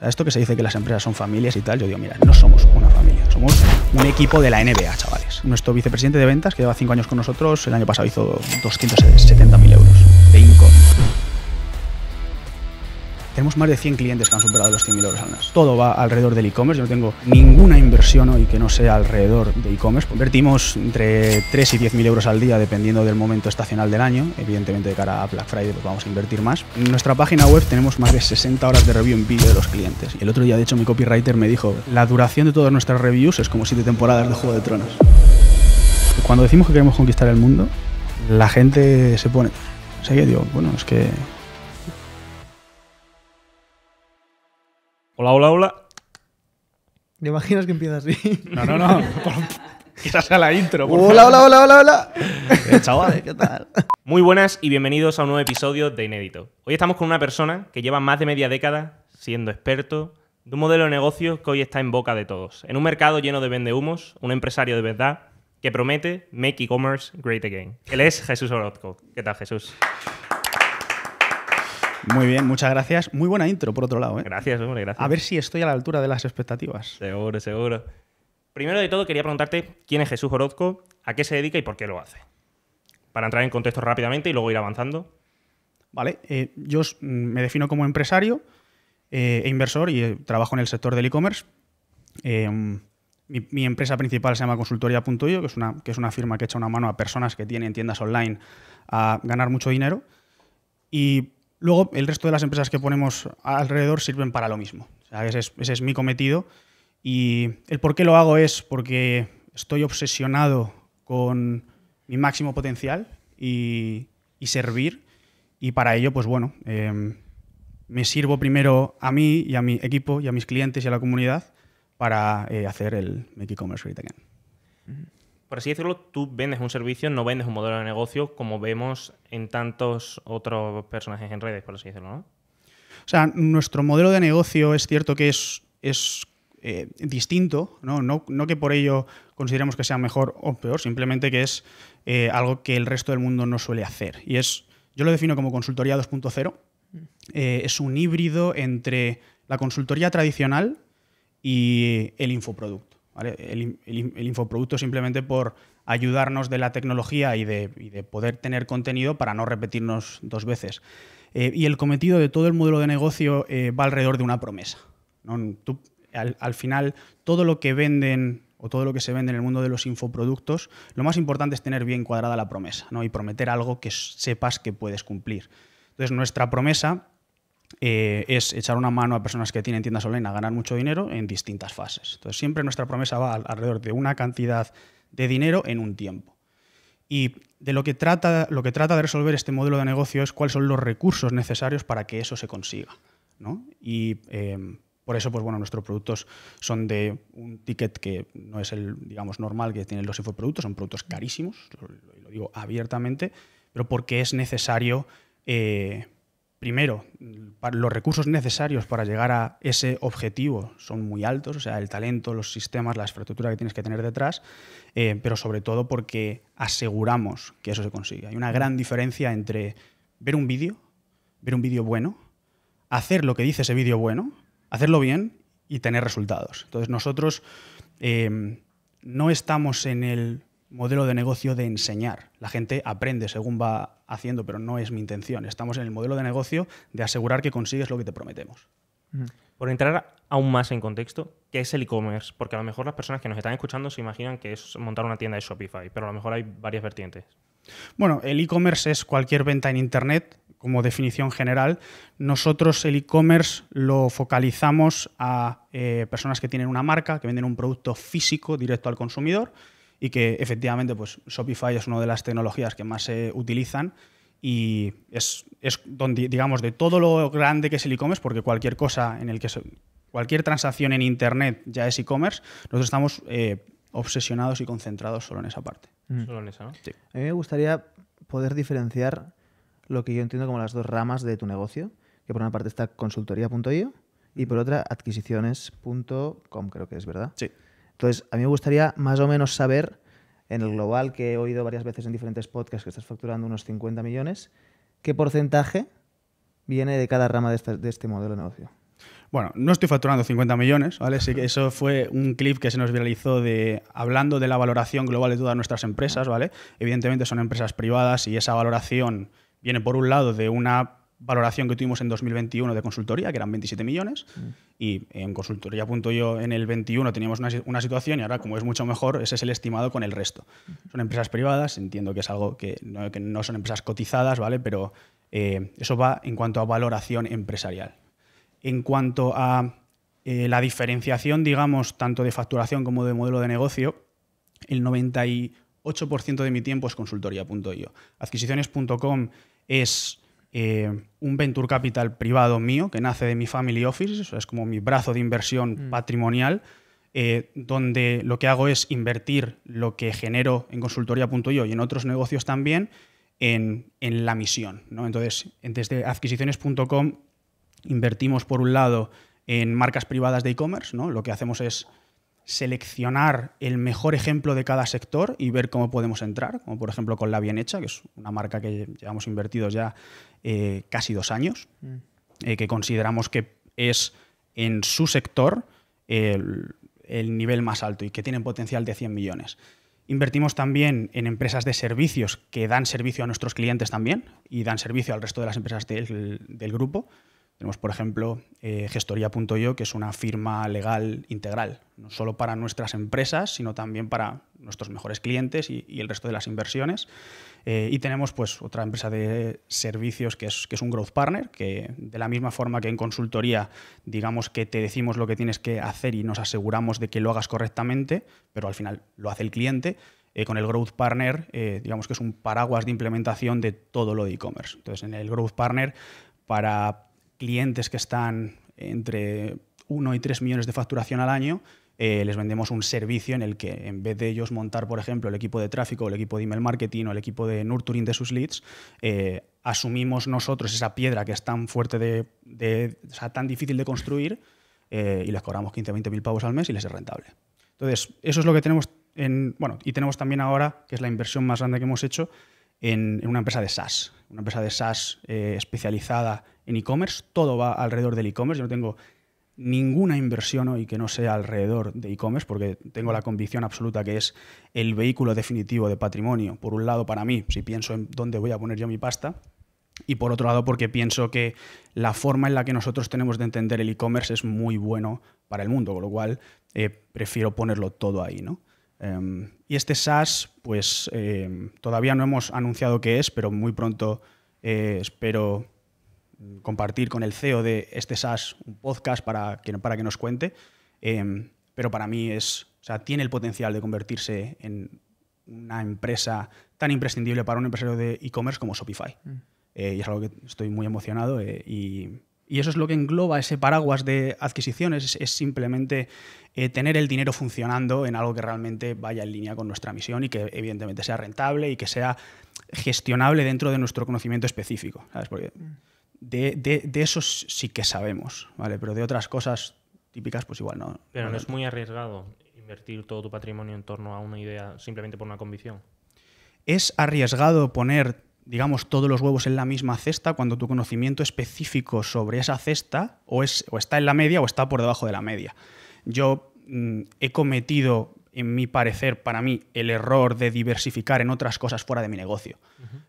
A esto que se dice que las empresas son familias y tal, yo digo, mira, no somos una familia, somos un equipo de la NBA, chavales. Nuestro vicepresidente de ventas, que lleva cinco años con nosotros, el año pasado hizo 270.000 euros de income. Tenemos más de 100 clientes que han superado los 100.000 euros al mes. Todo va alrededor del e-commerce. Yo no tengo ninguna inversión hoy que no sea alrededor de e-commerce. Convertimos entre 3 y 10.000 euros al día dependiendo del momento estacional del año. Evidentemente, de cara a Black Friday, pues vamos a invertir más. En nuestra página web tenemos más de 60 horas de review en vídeo de los clientes. Y el otro día, de hecho, mi copywriter me dijo: La duración de todas nuestras reviews es como 7 temporadas de Juego de Tronos. Cuando decimos que queremos conquistar el mundo, la gente se pone. O sea, digo, bueno, es que Hola, hola, hola. ¿Te imaginas que empieza así? No, no, no. Quizás sea la intro. hola, hola, hola, hola, hola. Eh, chavales, ¿qué tal? Muy buenas y bienvenidos a un nuevo episodio de Inédito. Hoy estamos con una persona que lleva más de media década siendo experto de un modelo de negocio que hoy está en boca de todos. En un mercado lleno de vendehumos, un empresario de verdad que promete Make E-Commerce Great Again. Él es Jesús Orozco. ¿Qué tal, Jesús? Muy bien, muchas gracias. Muy buena intro, por otro lado. ¿eh? Gracias, hombre, gracias. A ver si estoy a la altura de las expectativas. Seguro, seguro. Primero de todo, quería preguntarte quién es Jesús Orozco, a qué se dedica y por qué lo hace. Para entrar en contexto rápidamente y luego ir avanzando. Vale, eh, yo mm, me defino como empresario eh, e inversor y trabajo en el sector del e-commerce. Em, mi, empresa principal se llama Consultoria.io, que, es una, que es una firma que echa una mano a personas que tienen tiendas online a ganar mucho dinero. Y Luego, el resto de las empresas que ponemos alrededor sirven para lo mismo. ese, es, mi cometido. Y el por qué lo hago es porque estoy obsesionado con mi máximo potencial y, servir. Y para ello, pues bueno, em, me sirvo primero a mí y a mi equipo y a mis clientes y a la comunidad para eh, hacer el Make E-Commerce Great Again por así decirlo, tú vendes un servicio, no vendes un modelo de negocio como vemos en tantos otros personajes en redes, por así decirlo, ¿no? O sea, nuestro modelo de negocio es cierto que es, es eh, distinto, ¿no? ¿no? que por ello consideremos que sea mejor o peor, simplemente que es eh, algo que el resto del mundo no suele hacer. Y es, yo lo defino como consultoría 2.0, mm. eh, es un híbrido entre la consultoría tradicional y el infoproducto el, infoproducto simplemente por ayudarnos de la tecnología y de, poder tener contenido para no repetirnos dos veces. Eh, y el cometido de todo el modelo de negocio eh, va alrededor de una promesa. al, final, todo lo que venden o todo lo que se vende en el mundo de los infoproductos, lo más importante es tener bien cuadrada la promesa ¿no? y prometer algo que sepas que puedes cumplir. Entonces, nuestra promesa eh, es echar una mano a personas que tienen tiendas online a ganar mucho dinero en distintas fases. Entonces, siempre nuestra promesa va alrededor de una cantidad de dinero en un tiempo. Y de lo que trata, lo que trata de resolver este modelo de negocio es cuáles son los recursos necesarios para que eso se consiga. ¿no? Y em, por eso, pues bueno, nuestros productos son de un ticket que no es el, digamos, normal que tienen los infoproductos, son productos carísimos, lo, digo abiertamente, pero porque es necesario eh, primero, los recursos necesarios para llegar a ese objetivo son muy altos, o sea, el talento, los sistemas, la infraestructura que tienes que tener detrás, eh, pero sobre todo porque aseguramos que eso se consigue. Hay una gran diferencia entre ver un vídeo, ver un vídeo bueno, hacer lo que dice ese vídeo bueno, hacerlo bien y tener resultados. Entonces nosotros eh, no estamos en el modelo de negocio de enseñar. La gente aprende según va haciendo, pero no es mi intención. Estamos en el modelo de negocio de asegurar que consigues lo que te prometemos. Por entrar aún más en contexto, ¿qué es el e-commerce? Porque a lo mejor las personas que nos están escuchando se imaginan que es montar una tienda de Shopify, pero a lo mejor hay varias vertientes. Bueno, el e-commerce es cualquier venta en Internet, como definición general. Nosotros el e-commerce lo focalizamos a eh, personas que tienen una marca, que venden un producto físico directo al consumidor y que efectivamente pues, Shopify es una de las tecnologías que más se utilizan y es, es donde, digamos, de todo lo grande que es el e-commerce, porque cualquier cosa en el que cualquier transacción en Internet ya es e-commerce, nosotros estamos eh, obsesionados y concentrados solo en esa parte. Mm. Solo en esa, ¿no? Sí. A mí me gustaría poder diferenciar lo que yo entiendo como las dos ramas de tu negocio, que por una parte está consultoría.io y por otra adquisiciones.com, creo que es, ¿verdad? Sí. Entonces, a mí me gustaría más o menos saber, en el global, que he oído varias veces en diferentes podcasts que estás facturando unos 50 millones, ¿qué porcentaje viene de cada rama de, este modelo de negocio? Bueno, no estoy facturando 50 millones, ¿vale? Sí que eso fue un clip que se nos viralizó de hablando de la valoración global de todas nuestras empresas, ¿vale? Evidentemente son empresas privadas y esa valoración viene por un lado de una valoración que tuvimos en 2021 de consultoría, que eran 27 millones, mm. y en consultoría.io en el 21 teníamos una, situación y ahora como es mucho mejor, ese es el estimado con el resto. Son empresas privadas, entiendo que es algo que no, son empresas cotizadas, ¿vale? Pero eh, eso va en cuanto a valoración empresarial. En cuanto a eh, la diferenciación, digamos, tanto de facturación como de modelo de negocio, el 98% de mi tiempo es consultoría.io. Adquisiciones.com es eh, un venture capital privado mío que nace de mi family office, es como mi brazo de inversión mm. patrimonial, eh, donde lo que hago es invertir lo que genero en consultoría.io y en otros negocios también en, la misión. ¿no? Entonces, desde adquisiciones.com invertimos por un lado en marcas privadas de e-commerce, ¿no? lo que hacemos es seleccionar el mejor ejemplo de cada sector y ver cómo podemos entrar, como por ejemplo con La Bien Hecha, que es una marca que llevamos invertido ya eh, casi dos años, mm. eh, que consideramos que es en su sector el, nivel más alto y que tienen potencial de 100 millones. Invertimos también en empresas de servicios que dan servicio a nuestros clientes también y dan servicio al resto de las empresas del grupo. Tenemos, por ejemplo, eh, gestoría.io, que es una firma legal integral, no solo para nuestras empresas, sino también para nuestros mejores clientes y, el resto de las inversiones. Eh, y tenemos pues, otra empresa de servicios que es, que es un growth partner, que de la misma forma que en consultoría, digamos que te decimos lo que tienes que hacer y nos aseguramos de que lo hagas correctamente, pero al final lo hace el cliente. Eh, con el Growth Partner, eh, digamos que es un paraguas de implementación de todo lo de e-commerce. Entonces, en el Growth Partner, para clientes que están entre 1 y 3 millones de facturación al año, eh, les vendemos un servicio en el que en vez de ellos montar, por ejemplo, el equipo de tráfico, el equipo de email marketing o el equipo de nurturing de sus leads, eh, asumimos nosotros esa piedra que es tan fuerte, de, o sea, tan difícil de construir eh, y les cobramos 15 20 mil pavos al mes y les es rentable. Entonces, eso es lo que tenemos en, bueno, y tenemos también ahora, que es la inversión más grande que hemos hecho, en, en una empresa de SaaS, una empresa de SaaS especializada en e-commerce, todo va alrededor del e-commerce, yo no tengo ninguna inversión hoy que no sea alrededor de e-commerce, porque tengo la convicción absoluta que es el vehículo definitivo de patrimonio, por un lado para mí, si pienso en dónde voy a poner yo mi pasta, y por otro lado porque pienso que la forma en la que nosotros tenemos de entender el e-commerce es muy bueno para el mundo, con lo cual eh, prefiero ponerlo todo ahí, ¿no? Em, y este SaaS, pues eh, todavía no hemos anunciado qué es, pero muy pronto eh, espero compartir con el CEO de este SaaS un podcast para que, para que nos cuente, em, pero para mí es, o sea, tiene el potencial de convertirse en una empresa tan imprescindible para un empresario de e-commerce como Shopify. Mm. Eh, y es algo que estoy muy emocionado eh, y, y, eso es lo que engloba ese paraguas de adquisiciones, es, simplemente eh, tener el dinero funcionando en algo que realmente vaya en línea con nuestra misión y que evidentemente sea rentable y que sea gestionable dentro de nuestro conocimiento específico. ¿sabes? Porque, mm de, de, eso sí que sabemos, ¿vale? Pero de otras cosas típicas, pues igual no. Pero no, es muy arriesgado invertir todo tu patrimonio en torno a una idea simplemente por una convicción. Es arriesgado poner, digamos, todos los huevos en la misma cesta cuando tu conocimiento específico sobre esa cesta o, es, o está en la media o está por debajo de la media. Yo mm, he cometido en mi parecer, para mí, el error de diversificar en otras cosas fuera de mi negocio.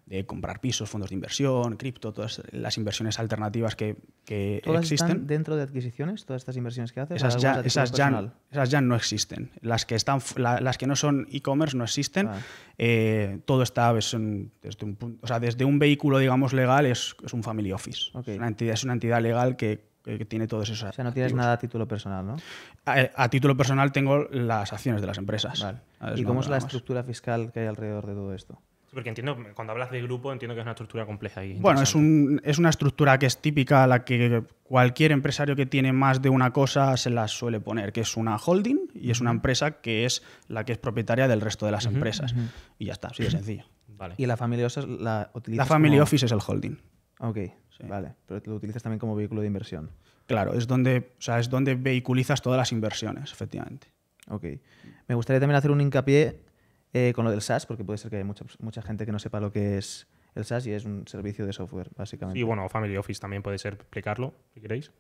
De comprar pisos, fondos de inversión, cripto, todas las inversiones alternativas que, existen. dentro de adquisiciones, todas estas inversiones que haces? Esas, ya, esas, ya, no existen. Las que, están, las que no son e-commerce no existen. Eh, todo está desde, un, o sea, desde un vehículo, digamos, legal, es, un family office. es una entidad legal que que tiene todos esos. O sea, no tienes nada a título personal, ¿no? A, título personal tengo las acciones de las empresas. Vale. ¿Y cómo es la estructura fiscal que hay alrededor de todo esto? Porque entiendo, cuando hablas de grupo, entiendo que es una estructura compleja. ahí. bueno, es, es una estructura que es típica a la que cualquier empresario que tiene más de una cosa se la suele poner, que es una holding y es una empresa que es la que es propietaria del resto de las empresas. Y ya está, así de sencillo. ¿Y la Family Office la, la Family Office es el holding. Ok. Vale, pero lo utilizas también como vehículo de inversión. Claro, es donde, o es donde vehiculizas todas las inversiones, efectivamente. Ok. Me gustaría también hacer un hincapié eh, con lo del SaaS, porque puede ser que haya mucha, gente que no sepa lo que es el SaaS y es un servicio de software, básicamente. Y sí, bueno, Family Office también puede ser explicarlo, si queréis.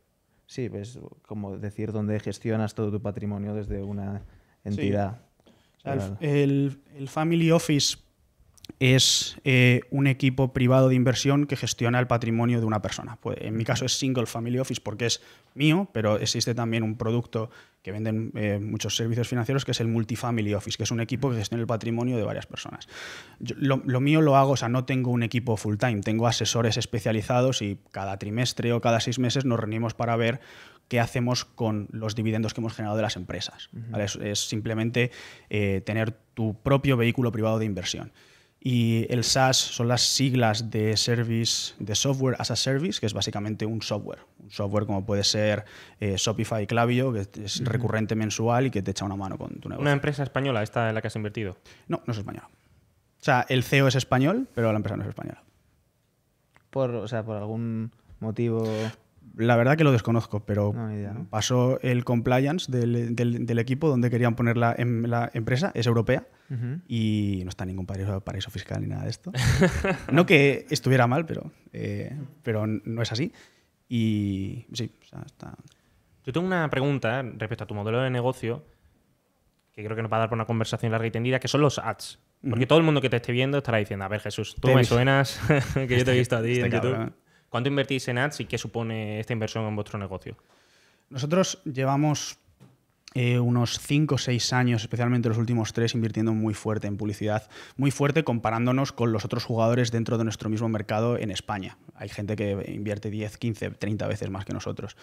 Sí, es pues, como decir donde gestionas todo tu patrimonio desde una entidad. el, Family Office es eh, un equipo privado de inversión que gestiona el patrimonio de una persona. Pues, en mi caso es Single Family Office porque es mío, pero existe también un producto que venden eh, muchos servicios financieros que es el Multifamily Office, que es un equipo que gestiona el patrimonio de varias personas. lo, mío lo hago, o sea, no tengo un equipo full time, tengo asesores especializados y cada trimestre o cada seis meses nos reunimos para ver qué hacemos con los dividendos que hemos generado de las empresas. es, simplemente eh, tener tu propio vehículo privado de inversión. Y el SaaS son las siglas de service, de software as a service, que es básicamente un software. Un software como puede ser eh, Shopify Clavio, que es recurrente mensual y que te echa una mano con tu negocio. ¿Una empresa española esta en la que has invertido? No, no es española. O sea, el CEO es español, pero la empresa no es española. Por, o sea, por algún motivo. La verdad que lo desconozco, pero pasó el compliance del, equipo donde querían poner la, en, em, la empresa, es europea, y no está ningún paraíso, paraíso, fiscal ni nada de esto. no que estuviera mal, pero, eh, pero no es así. Y sí, está... Yo tengo una pregunta respecto a tu modelo de negocio, que creo que nos va a dar por una conversación larga y tendida, que son los ads. Porque todo el mundo que te esté viendo estará diciendo, a ver Jesús, tú me suenas, que yo te he visto a ti este en YouTube. ¿Cuánto invertís en ads y qué supone esta inversión en vuestro negocio? Nosotros llevamos eh, unos 5 o 6 años, especialmente los últimos 3, invirtiendo muy fuerte en publicidad, muy fuerte comparándonos con los otros jugadores dentro de nuestro mismo mercado en España. Hay gente que invierte 10, 15, 30 veces más que nosotros.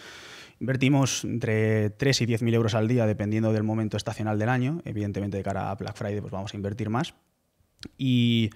Invertimos entre 3 y mil euros al día, dependiendo del momento estacional del año. Evidentemente, de cara a Black Friday, pues vamos a invertir más. Y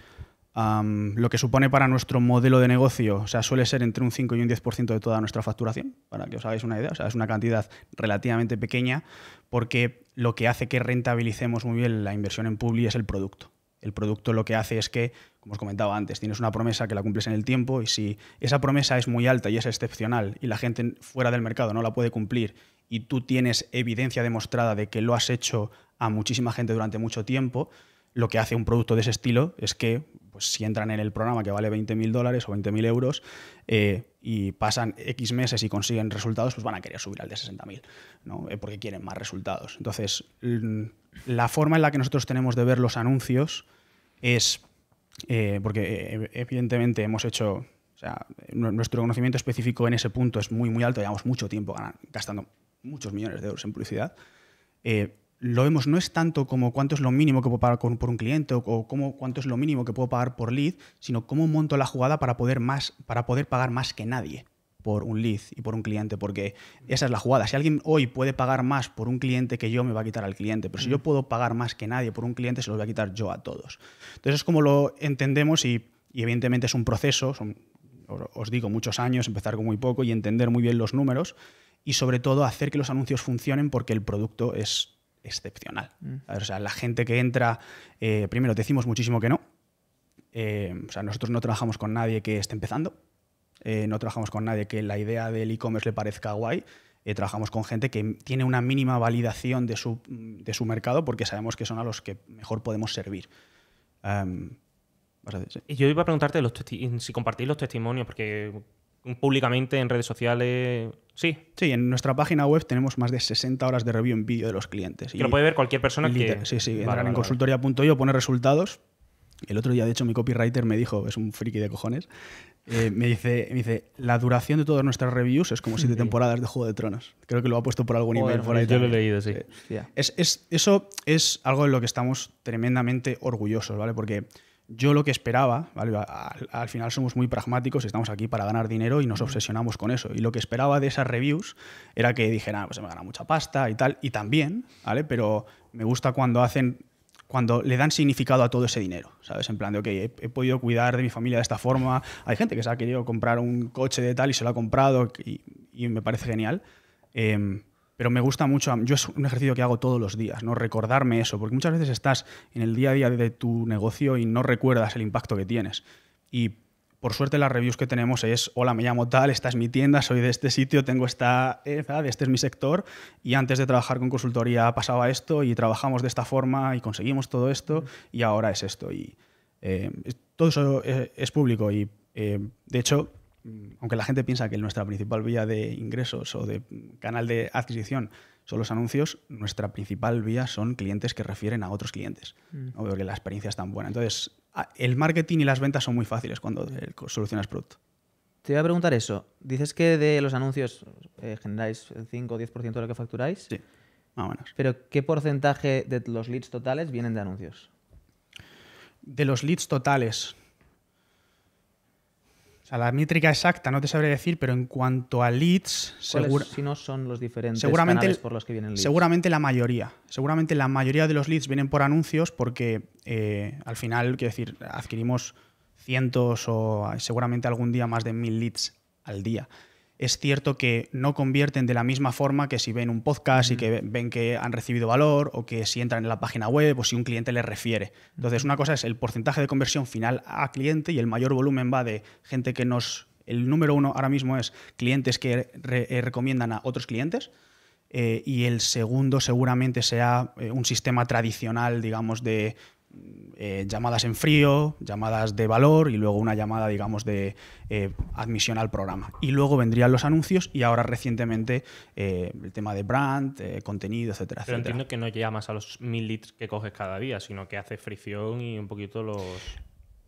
lo que supone para nuestro modelo de negocio, o sea, suele ser entre un 5 y un 10% de toda nuestra facturación, para que os hagáis una idea, o sea, es una cantidad relativamente pequeña porque lo que hace que rentabilicemos muy bien la inversión en Publi es el producto. El producto lo que hace es que, como os comentaba antes, tienes una promesa que la cumples en el tiempo y si esa promesa es muy alta y es excepcional y la gente fuera del mercado no la puede cumplir y tú tienes evidencia demostrada de que lo has hecho a muchísima gente durante mucho tiempo, lo que hace un producto de ese estilo es que pues, si entran en el programa que vale 20.000 dólares o 20.000 euros eh, y pasan X meses y consiguen resultados, pues van a querer subir al de 60.000, eh, porque quieren más resultados. Entonces, mm, la forma en la que nosotros tenemos de ver los anuncios es, eh, porque evidentemente hemos hecho... O sea, nuestro conocimiento específico en ese punto es muy, muy alto. Llevamos mucho tiempo gastando muchos millones de euros en publicidad lo vemos no es tanto como cuánto es lo mínimo que puedo pagar por un cliente o, cuánto es lo mínimo que puedo pagar por lead, sino cómo monto la jugada para poder, más, para poder pagar más que nadie por un lead y por un cliente, porque esa es la jugada. Si alguien hoy puede pagar más por un cliente que yo, me va a quitar al cliente, pero si yo mm. puedo pagar más que nadie por un cliente, se lo voy a quitar yo a todos. Entonces es como lo entendemos y, evidentemente es un proceso, os digo, muchos años, empezar con muy poco y entender muy bien los números y sobre todo hacer que los anuncios funcionen porque el producto es excepcional. Mm. O sea, la gente que entra, eh, primero decimos muchísimo que no. Eh, o sea, nosotros no trabajamos con nadie que esté empezando. Eh, no trabajamos con nadie que la idea del e-commerce le parezca guay. trabajamos con gente que tiene una mínima validación de su, mercado porque sabemos que son a los que mejor podemos servir. Em, yo iba a preguntarte si compartís los testimonios, porque públicamente en redes sociales. Sí. Sí, en nuestra página web tenemos más de 60 horas de review en vídeo de los clientes. Que y lo puede ver cualquier persona que. Sí, sí, vale, en consultoría.io, pone resultados. El otro día, de hecho, mi copywriter me dijo, es un friki de cojones, eh, me, dice, dice, la duración de todas nuestras reviews es como siete temporadas de Juego de Tronos. Creo que lo ha puesto por algún nivel Yo lo he leído, sí. Eh, es, eso es algo de lo que estamos tremendamente orgullosos, ¿vale? Porque yo lo que esperaba, al, final somos muy pragmáticos, estamos aquí para ganar dinero y nos obsesionamos con eso. Y lo que esperaba de esas reviews era que dijeran, ah, pues se me gana mucha pasta y tal, y también, ¿vale? Pero me gusta cuando hacen cuando le dan significado a todo ese dinero, ¿sabes? En plan de, ok, he, podido cuidar de mi familia de esta forma, hay gente que se ha querido comprar un coche de tal y se lo ha comprado y, me parece genial, em, pero me gusta mucho, yo es un ejercicio que hago todos los días, ¿no? Recordarme eso, porque muchas veces estás en el día a día de tu negocio y no recuerdas el impacto que tienes. Y por suerte las reviews que tenemos es, hola, me llamo tal, esta es mi tienda, soy de este sitio, tengo esta edad, este es mi sector, y antes de trabajar con consultoría pasaba esto, y trabajamos de esta forma, y conseguimos todo esto, y ahora es esto. Y eh, todo eso eh, es, público, y eh, de hecho Mm, aunque la gente piensa que nuestra principal vía de ingresos o de canal de adquisición son los anuncios, nuestra principal vía son clientes que refieren a otros clientes, Obvio mm. que la experiencia es tan buena. Entonces, el marketing y las ventas son muy fáciles cuando eh, solucionas producto. Te iba a preguntar eso. Dices que de los anuncios eh, generáis el 5 o 10% de lo que facturáis. Sí, más Pero, ¿qué porcentaje de los leads totales vienen de anuncios? De los leads totales, a la métrica exacta no te sabré decir, pero en cuanto a leads, Si no son los diferentes seguramente, canales por los que vienen leads. Seguramente la mayoría. Seguramente la mayoría de los leads vienen por anuncios porque eh, al final, quiero decir, adquirimos cientos o seguramente algún día más de mil leads al día es cierto que no convierten de la misma forma que si ven un podcast y mm. que ven que han recibido valor o que si entran en la página web o si un cliente les refiere. Entonces, una cosa es el porcentaje de conversión final a cliente y el mayor volumen va de gente que nos... El número uno ahora mismo es clientes que eh, recomiendan a otros clientes. Eh, y el segundo seguramente sea eh, un sistema tradicional, digamos, de eh, llamadas en frío, llamadas de valor y luego una llamada, digamos, de eh, admisión al programa. Y luego vendrían los anuncios y ahora recientemente eh, el tema de brand, contenido, etcétera, Pero entiendo que no llamas a los mil leads que coges cada día, sino que haces fricción y un poquito los...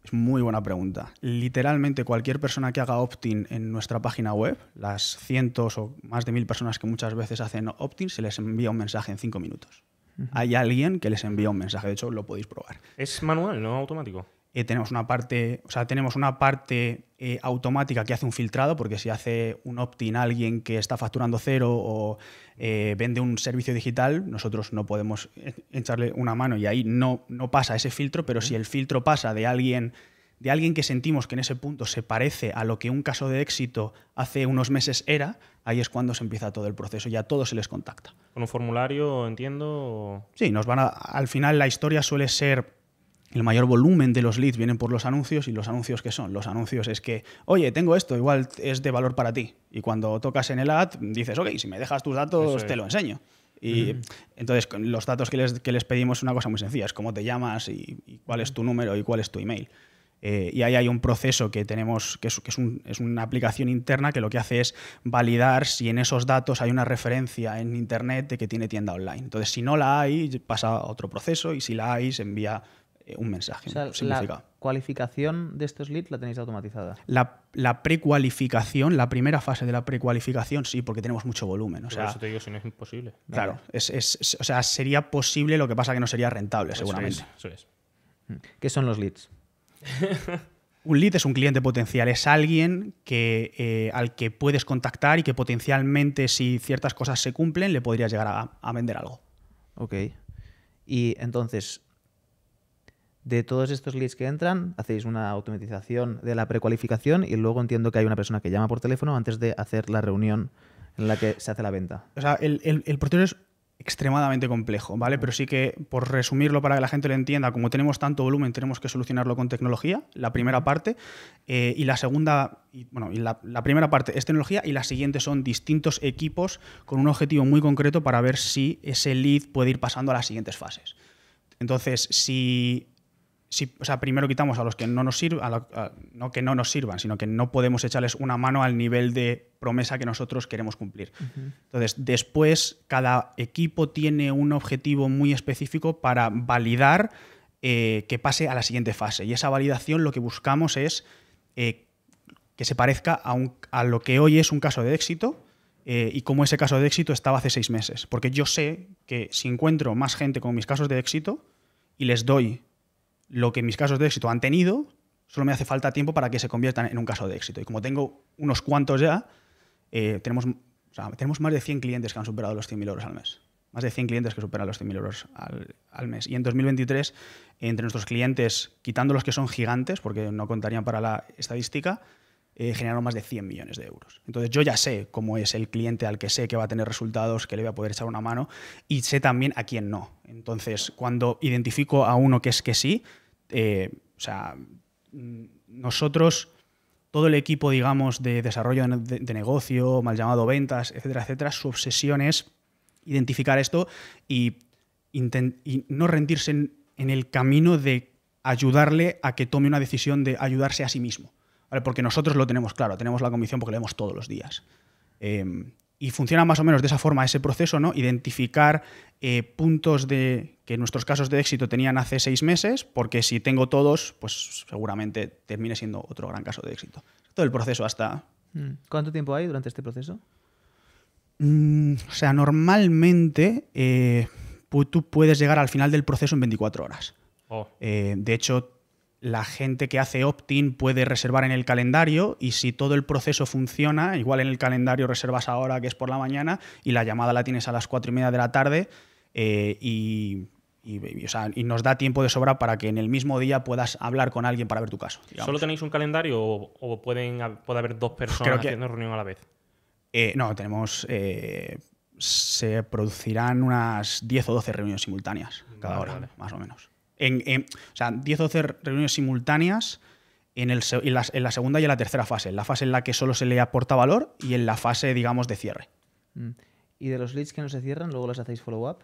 Es muy buena pregunta. Literalmente cualquier persona que haga opt-in en nuestra página web, las cientos o más de mil personas que muchas veces hacen opt-in, se les envía un mensaje en cinco minutos hay alguien que les envía un mensaje. De hecho, lo podéis probar. ¿Es manual, no automático? Eh, tenemos una parte, o sea, tenemos una parte eh, automática que hace un filtrado, porque si hace un opt-in alguien que está facturando cero o eh, vende un servicio digital, nosotros no podemos echarle una mano y ahí no, no pasa ese filtro, pero si el filtro pasa de alguien de alguien que sentimos que en ese punto se parece a lo que un caso de éxito hace unos meses era, ahí es cuando se empieza todo el proceso, y a todos se les contacta. ¿Con un formulario, entiendo? Sí, nos van al final la historia suele ser el mayor volumen de los leads vienen por los anuncios y los anuncios que son. Los anuncios es que, oye, tengo esto, igual es de valor para ti. Y cuando tocas en el ad, dices, ok, si me dejas tus datos, te lo enseño. Y entonces los datos que les, pedimos es una cosa muy sencilla, es cómo te llamas y, cuál es tu número y cuál es tu email. Eh, y ahí hay un proceso que tenemos, que, es, una aplicación interna que lo que hace es validar si en esos datos hay una referencia en Internet de que tiene tienda online. Entonces, si no la hay, pasa a otro proceso y si la hay, se envía eh, un mensaje. la cualificación de estos leads la tenéis automatizada. La, la precualificación, la primera fase de la precualificación, sí, porque tenemos mucho volumen. eso te digo, si no es imposible. Claro, o sea, sería posible, lo que pasa que no sería rentable, seguramente. ¿Qué son los leads? Un lead es un cliente potencial, es alguien que, eh, al que puedes contactar y que potencialmente si ciertas cosas se cumplen le podrías llegar a, vender algo. Ok. Y entonces, de todos estos leads que entran, hacéis una automatización de la precualificación y luego entiendo que hay una persona que llama por teléfono antes de hacer la reunión en la que se hace la venta. O sea, el, el, el portero es extremadamente complejo, ¿vale? Pero sí que, por resumirlo para que la gente lo entienda, como tenemos tanto volumen, tenemos que solucionarlo con tecnología, la primera parte, eh, y la segunda, bueno, la, la, primera parte es tecnología y la siguiente son distintos equipos con un objetivo muy concreto para ver si ese lead puede ir pasando a las siguientes fases. Entonces, si o sea, primero quitamos a los que no nos sirvan, no que no nos sirvan, sino que no podemos echarles una mano al nivel de promesa que nosotros queremos cumplir. Entonces, después cada equipo tiene un objetivo muy específico para validar eh, que pase a la siguiente fase. Y esa validación lo que buscamos es eh, que se parezca a, lo que hoy es un caso de éxito. Eh, y cómo ese caso de éxito estaba hace seis meses. Porque yo sé que si encuentro más gente con mis casos de éxito y les doy lo que mis casos de éxito han tenido, solo me hace falta tiempo para que se conviertan en un caso de éxito. Y como tengo unos cuantos ya, eh, tenemos, tenemos más de 100 clientes que han superado los 100.000 euros al mes. Más de 100 clientes que superan los 100.000 euros al, mes. Y en 2023, entre nuestros clientes, quitando los que son gigantes, porque no contarían para la estadística, eh, generaron más de 100 millones de euros. Entonces yo ya sé cómo es el cliente al que sé que va a tener resultados, que le voy a poder echar una mano, y sé también a quién no. Entonces, cuando identifico a uno que es que sí, eh, o sea, nosotros, todo el equipo, digamos, de desarrollo de, negocio, mal llamado ventas, etcétera, etcétera, su obsesión es identificar esto y, no rendirse en, el camino de ayudarle a que tome una decisión de ayudarse a sí mismo. Porque nosotros lo tenemos claro, tenemos la convicción porque lo vemos todos los días. Em, y funciona más o menos de esa forma ese proceso, ¿no? Identificar eh, puntos de que nuestros casos de éxito tenían hace seis meses, porque si tengo todos, pues seguramente termine siendo otro gran caso de éxito. Todo el proceso hasta. Mm. ¿Cuánto tiempo hay durante este proceso? Mm, o sea, normalmente eh, tú puedes llegar al final del proceso en 24 horas. Oh. Eh, de hecho, la gente que hace opt-in puede reservar en el calendario y si todo el proceso funciona, igual en el calendario reservas ahora que es por la mañana y la llamada la tienes a las cuatro y media de la tarde eh, y, nos da tiempo de sobra para que en el mismo día puedas hablar con alguien para ver tu caso. ¿Solo tenéis un calendario o, pueden, puede haber dos personas que, haciendo reunión a la vez? Eh, no, tenemos... Eh, se producirán unas 10 o 12 reuniones simultáneas cada hora, más o menos en, o sea, 10 o 12 reuniones simultáneas en, el, en, la, segunda y en la tercera fase, en la fase en la que solo se le aporta valor y en la fase, digamos, de cierre. Mm. ¿Y de los leads que no se cierran, luego los hacéis follow-up?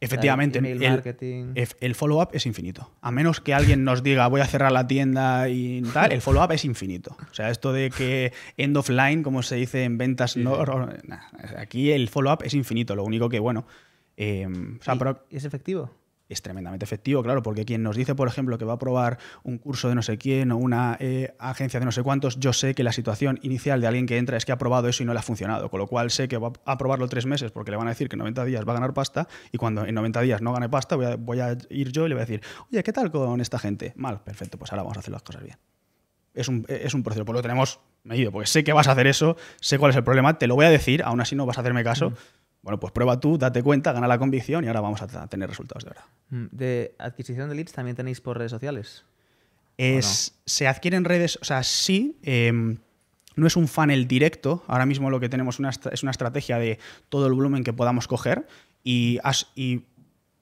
Efectivamente, el, el, follow-up es infinito. A menos que alguien nos diga voy a cerrar la tienda y tal, el follow-up es infinito. O sea, esto de que end of line, como se dice en ventas, no, aquí el follow-up es infinito. Lo único que, bueno. Eh, ¿Es efectivo? es tremendamente efectivo, claro, porque quien nos dice, por ejemplo, que va a aprobar un curso de no sé quién o una eh, agencia de no sé cuántos, yo sé que la situación inicial de alguien que entra es que ha probado eso y no le ha funcionado, con lo cual sé que va a probarlo tres meses porque le van a decir que en 90 días va a ganar pasta y cuando en 90 días no gane pasta voy a, ir yo y le voy a decir, oye, ¿qué tal con esta gente? Mal, perfecto, pues ahora vamos a hacer las cosas bien. Es un, proceso, por lo tenemos medido, porque sé que vas a hacer eso, sé cuál es el problema, te lo voy a decir, aún así no vas a hacerme caso. Mm. Bueno, pues prueba tú, date cuenta, gana la convicción y ahora vamos a tener resultados de verdad. Mm, ¿De adquisición de leads también tenéis por redes sociales? Es, Se adquieren redes, o sea, sí. Em, no es un funnel directo, ahora mismo lo que tenemos es una estrategia de todo el volumen que podamos coger y, y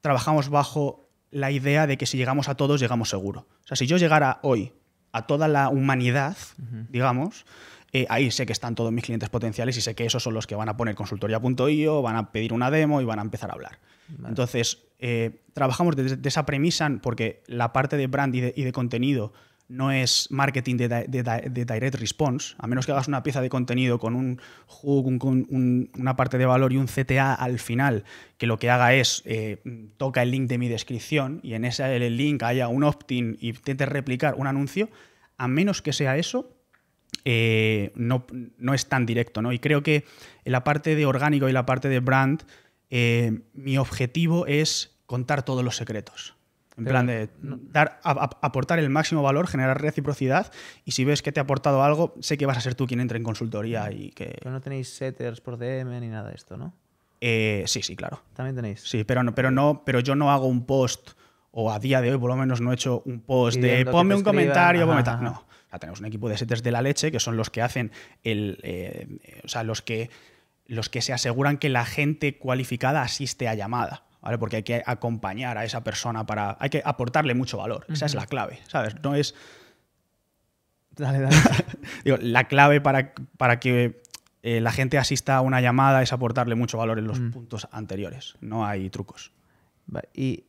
trabajamos bajo la idea de que si llegamos a todos, llegamos seguro. O sea, si yo llegara hoy a toda la humanidad, digamos, eh, ahí sé que están todos mis clientes potenciales y sé que esos son los que van a poner consultoría.io, van a pedir una demo y van a empezar a hablar. Entonces, eh, trabajamos desde esa premisa porque la parte de brand y de, contenido no es marketing de, direct response, a menos que hagas una pieza de contenido con un hook, con una parte de valor y un CTA al final, que lo que haga es eh, toca el link de mi descripción y en ese link haya un opt-in y intentes replicar un anuncio, a menos que sea eso, eh, no, no, es tan directo. ¿no? Y creo que en la parte de orgánico y la parte de brand, eh, mi objetivo es contar todos los secretos. En plan de dar, aportar el máximo valor, generar reciprocidad y si ves que te ha aportado algo, sé que vas a ser tú quien entre en consultoría y que... no tenéis setters por DM ni nada de esto, ¿no? Eh, sí, sí, claro. También tenéis. Sí, pero no, pero no, pero yo no hago un post, o a día de hoy por lo menos no he hecho un post de ponme un comentario, No tenemos un equipo de setters de la leche que son los que hacen el. Eh, o sea, los que, los que se aseguran que la gente cualificada asiste a llamada. ¿Vale? Porque hay que acompañar a esa persona para. Hay que aportarle mucho valor. Esa es la clave, ¿sabes? No es. Dale, dale. Digo, la clave para, para que eh, la gente asista a una llamada es aportarle mucho valor en los mm. puntos anteriores. No hay trucos. Y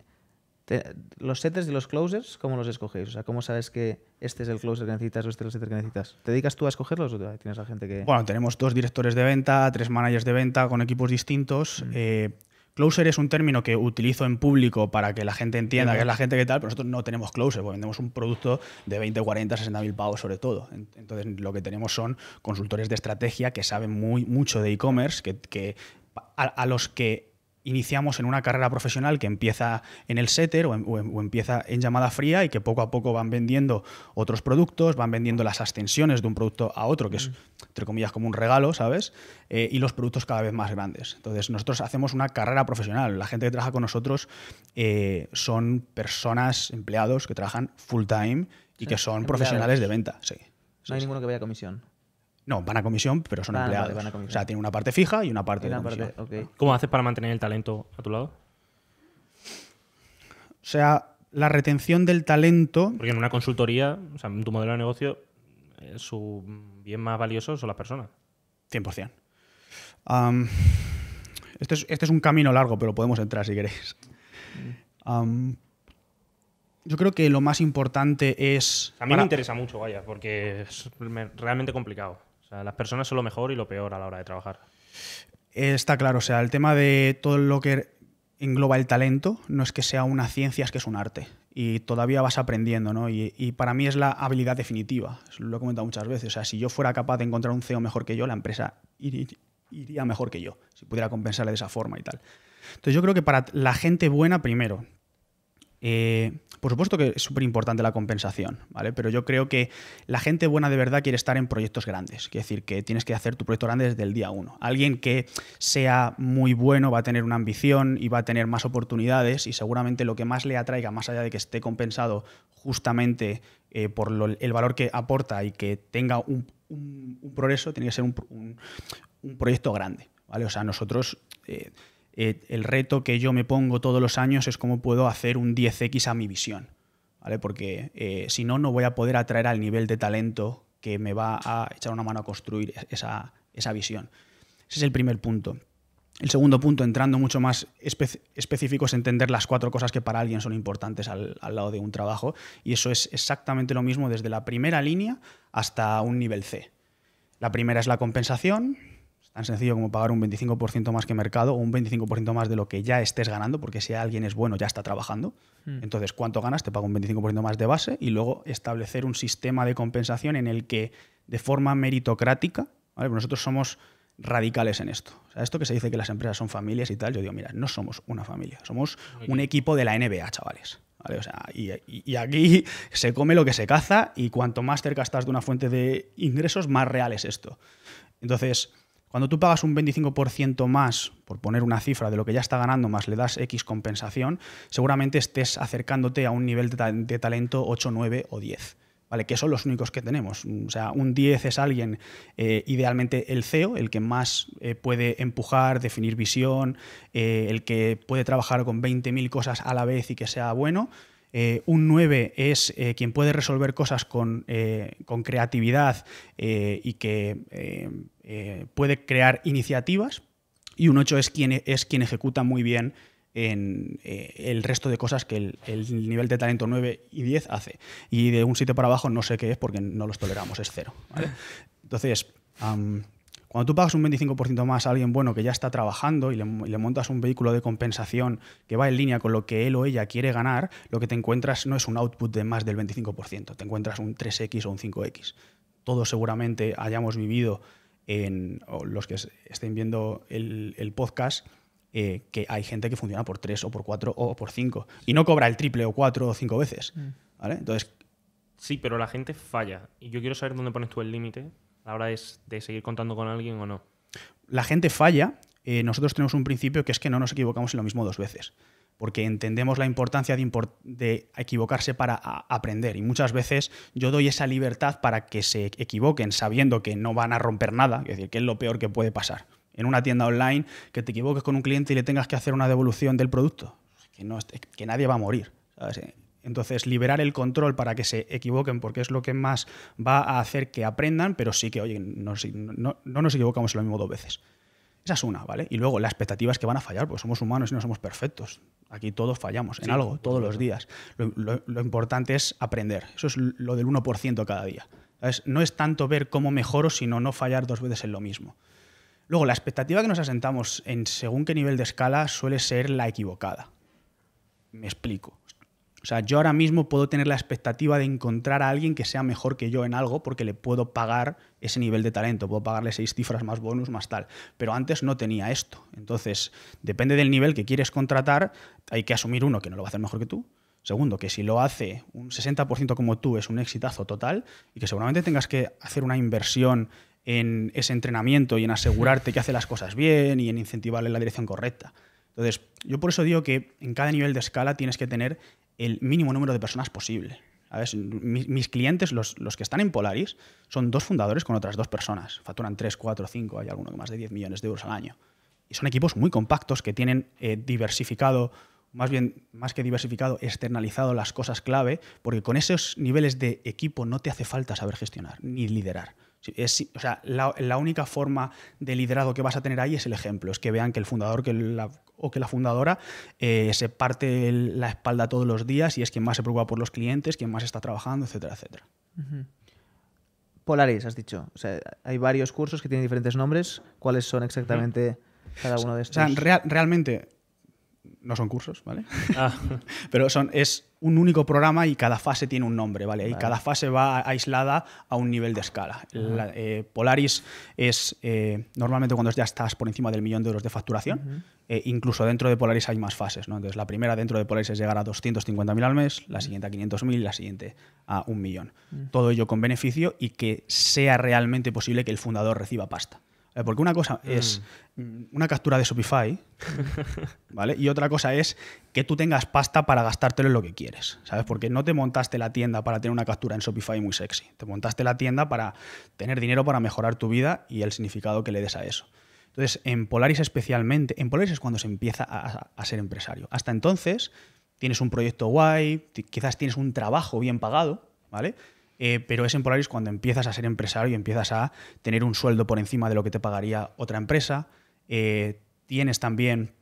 los setters y los closers, ¿cómo los escogéis? O sea, ¿cómo sabes que este es el closer que necesitas o este es el setter que necesitas? ¿Te dedicas tú a escogerlos o tienes a gente que...? Bueno, tenemos dos directores de venta, tres managers de venta con equipos distintos. Mm. Eh, closer es un término que utilizo en público para que la gente entienda mm. que es la gente que tal, pero nosotros no tenemos closer, porque vendemos un producto de 20, 40, 60 mil pavos sobre todo. Entonces, lo que tenemos son consultores de estrategia que saben muy, mucho de e-commerce, que, a los que iniciamos en una carrera profesional que empieza en el setter o, empieza en llamada fría y que poco a poco van vendiendo otros productos, van vendiendo las ascensiones de un producto a otro, que es, mm. entre comillas, como un regalo, ¿sabes? Eh, y los productos cada vez más grandes. Entonces, nosotros hacemos una carrera profesional. La gente que trabaja con nosotros eh, son personas, empleados, que trabajan full time y que son profesionales de venta, No hay ninguno que vaya a comisión. No, van a comisión, pero son ah, empleados. o sea, tienen una parte fija y una parte de comisión. Ah. ¿Cómo haces para mantener el talento a tu lado? O sea, la retención del talento. Porque en una consultoría, o sea, en tu modelo de negocio, eh, su bien más valioso son las personas. 100%. este, es, este, es, un camino largo, pero podemos entrar si queréis. Mm. yo creo que lo más importante es. A mí me interesa mucho, vaya, porque es realmente complicado. O sea, las personas son lo mejor y lo peor a la hora de trabajar. Está claro, o sea, el tema de todo lo que engloba el talento no es que sea una ciencia, es que es un arte. Y todavía vas aprendiendo, ¿no? Y, para mí es la habilidad definitiva. Lo he comentado muchas veces. O sea, si yo fuera capaz de encontrar un CEO mejor que yo, la empresa iría, mejor que yo, si pudiera compensarle de esa forma y tal. Entonces yo creo que para la gente buena, primero, eh, por supuesto que es súper importante la compensación, ¿vale? Pero yo creo que la gente buena de verdad quiere estar en proyectos grandes. Quiere decir que tienes que hacer tu proyecto grande desde el día uno. Alguien que sea muy bueno va a tener una ambición y va a tener más oportunidades y seguramente lo que más le atraiga, más allá de que esté compensado justamente eh, por el valor que aporta y que tenga un, progreso, tiene que ser un, proyecto grande, ¿vale? O sea, nosotros... Eh, eh, el reto que yo me pongo todos los años es cómo puedo hacer un 10x a mi visión, ¿vale? Porque eh, si no, no voy a poder atraer al nivel de talento que me va a echar una mano a construir esa, visión. Ese es el primer punto. El segundo punto, entrando mucho más específico, es entender las cuatro cosas que para alguien son importantes al, al, lado de un trabajo. Y eso es exactamente lo mismo desde la primera línea hasta un nivel C. La primera es la compensación, tan sencillo como pagar un 25% más que mercado o un 25% más de lo que ya estés ganando, porque si alguien es bueno ya está trabajando. Hmm. Entonces, ¿cuánto ganas? Te pago un 25% más de base y luego establecer un sistema de compensación en el que de forma meritocrática, ¿vale? nosotros somos radicales en esto. O esto que se dice que las empresas son familias y tal, yo digo, mira, no somos una familia, somos un equipo de la NBA, chavales. y, y, aquí se come lo que se caza y cuanto más cerca estás de una fuente de ingresos, más real es esto. Entonces, cuando tú pagas un 25% más, por poner una cifra, de lo que ya está ganando, más le das X compensación, seguramente estés acercándote a un nivel de talento 8, 9 o 10. ¿Vale? Que son los únicos que tenemos. Mm, o sea, un 10 es alguien, eh, idealmente el CEO, el que más eh, puede empujar, definir visión, eh, el que puede trabajar con 20.000 cosas a la vez y que sea bueno. un 9 es quien puede resolver cosas con, con creatividad y que eh, puede crear iniciativas y un 8 es quien, es quien ejecuta muy bien en eh, el resto de cosas que el, nivel de talento 9 y 10 hace. Y de un sitio para abajo no sé qué es porque no los toleramos, es cero. Entonces, cuando tú pagas un 25% más a alguien bueno que ya está trabajando y le, y le, montas un vehículo de compensación que va en línea con lo que él o ella quiere ganar, lo que te encuentras no es un output de más del 25%, te encuentras un 3X o un 5X. Todos seguramente hayamos vivido o los que estén viendo el, podcast, eh, que hay gente que funciona por tres o por cuatro o por cinco y no cobra el triple o cuatro o cinco veces. Mm. Entonces. Sí, pero la gente falla. Y yo quiero saber dónde pones tú el límite a la hora de, seguir contando con alguien o no. La gente falla. Eh, nosotros tenemos un principio que es que no nos equivocamos en lo mismo dos veces porque entendemos la importancia de, equivocarse para aprender. Y muchas veces yo doy esa libertad para que se equivoquen, sabiendo que no van a romper nada, es decir, que es lo peor que puede pasar. En una tienda online, que te equivoques con un cliente y le tengas que hacer una devolución del producto, que, nadie va a morir. Entonces, liberar el control para que se equivoquen, porque es lo que más va a hacer que aprendan, pero sí que, oye, no, no nos equivocamos lo mismo dos veces. Esa es una, ¿vale? Y luego la expectativa es que van a fallar, porque somos humanos y no somos perfectos. Aquí todos fallamos en algo, todos los días. Lo, importante es aprender. Eso es lo del 1% cada día. No es tanto ver cómo mejoro, sino no fallar dos veces en lo mismo. Luego, la expectativa que nos asentamos en según qué nivel de escala suele ser la equivocada. Me explico. O sea, yo ahora mismo puedo tener la expectativa de encontrar a alguien que sea mejor que yo en algo porque le puedo pagar ese nivel de talento, puedo pagarle seis cifras más bonus, más tal. Pero antes no tenía esto. Entonces, depende del nivel que quieres contratar, hay que asumir uno que no lo va a hacer mejor que tú. Segundo, que si lo hace un 60% como tú es un exitazo total y que seguramente tengas que hacer una inversión en ese entrenamiento y en asegurarte que hace las cosas bien y en incentivarle en la dirección correcta. Entonces, yo por eso digo que en cada nivel de escala tienes que tener el mínimo número de personas posible. A mis, clientes, los, que están en Polaris, son dos fundadores con otras dos personas. Facturan 3, 4, 5, hay alguno que más de 10 millones de euros al año. Y son equipos muy compactos que tienen eh, diversificado, más bien, más que diversificado, externalizado las cosas clave, porque con esos niveles de equipo no te hace falta saber gestionar ni liderar o sea, la, única forma de liderado que vas a tener ahí es el ejemplo, es que vean que el fundador que o que la fundadora eh, se parte la espalda todos los días y es quien más se preocupa por los clientes, quien más está trabajando, etcétera, etcétera. Polaris, has dicho. O sea, hay varios cursos que tienen diferentes nombres. ¿Cuáles son exactamente cada uno de estos? realmente no son cursos, ¿vale? Ah. Pero son, es un único programa y cada fase tiene un nombre, ¿vale? Y cada fase va aislada a un nivel de escala. Eh, Polaris es eh, normalmente cuando ya estás por encima del millón de euros de facturación. Eh, incluso dentro de Polaris hay más fases, ¿no? Entonces, la primera dentro de Polaris es llegar a 250.000 al mes, la siguiente a 500.000, la siguiente a un millón. Todo ello con beneficio y que sea realmente posible que el fundador reciba pasta. Eh, porque una cosa mm. es mm, una captura de Shopify, ¿vale? Y otra cosa es que tú tengas pasta para gastártelo en lo que quieres, ¿sabes? Porque no te montaste la tienda para tener una captura en Shopify muy sexy. Te montaste la tienda para tener dinero para mejorar tu vida y el significado que le des a eso. Entonces, en Polaris especialmente, en Polaris es cuando se empieza a, a ser empresario. Hasta entonces tienes un proyecto guay, quizás tienes un trabajo bien pagado, ¿vale? Eh, pero es en Polaris cuando empiezas a ser empresario y empiezas a tener un sueldo por encima de lo que te pagaría otra empresa. Eh, tienes también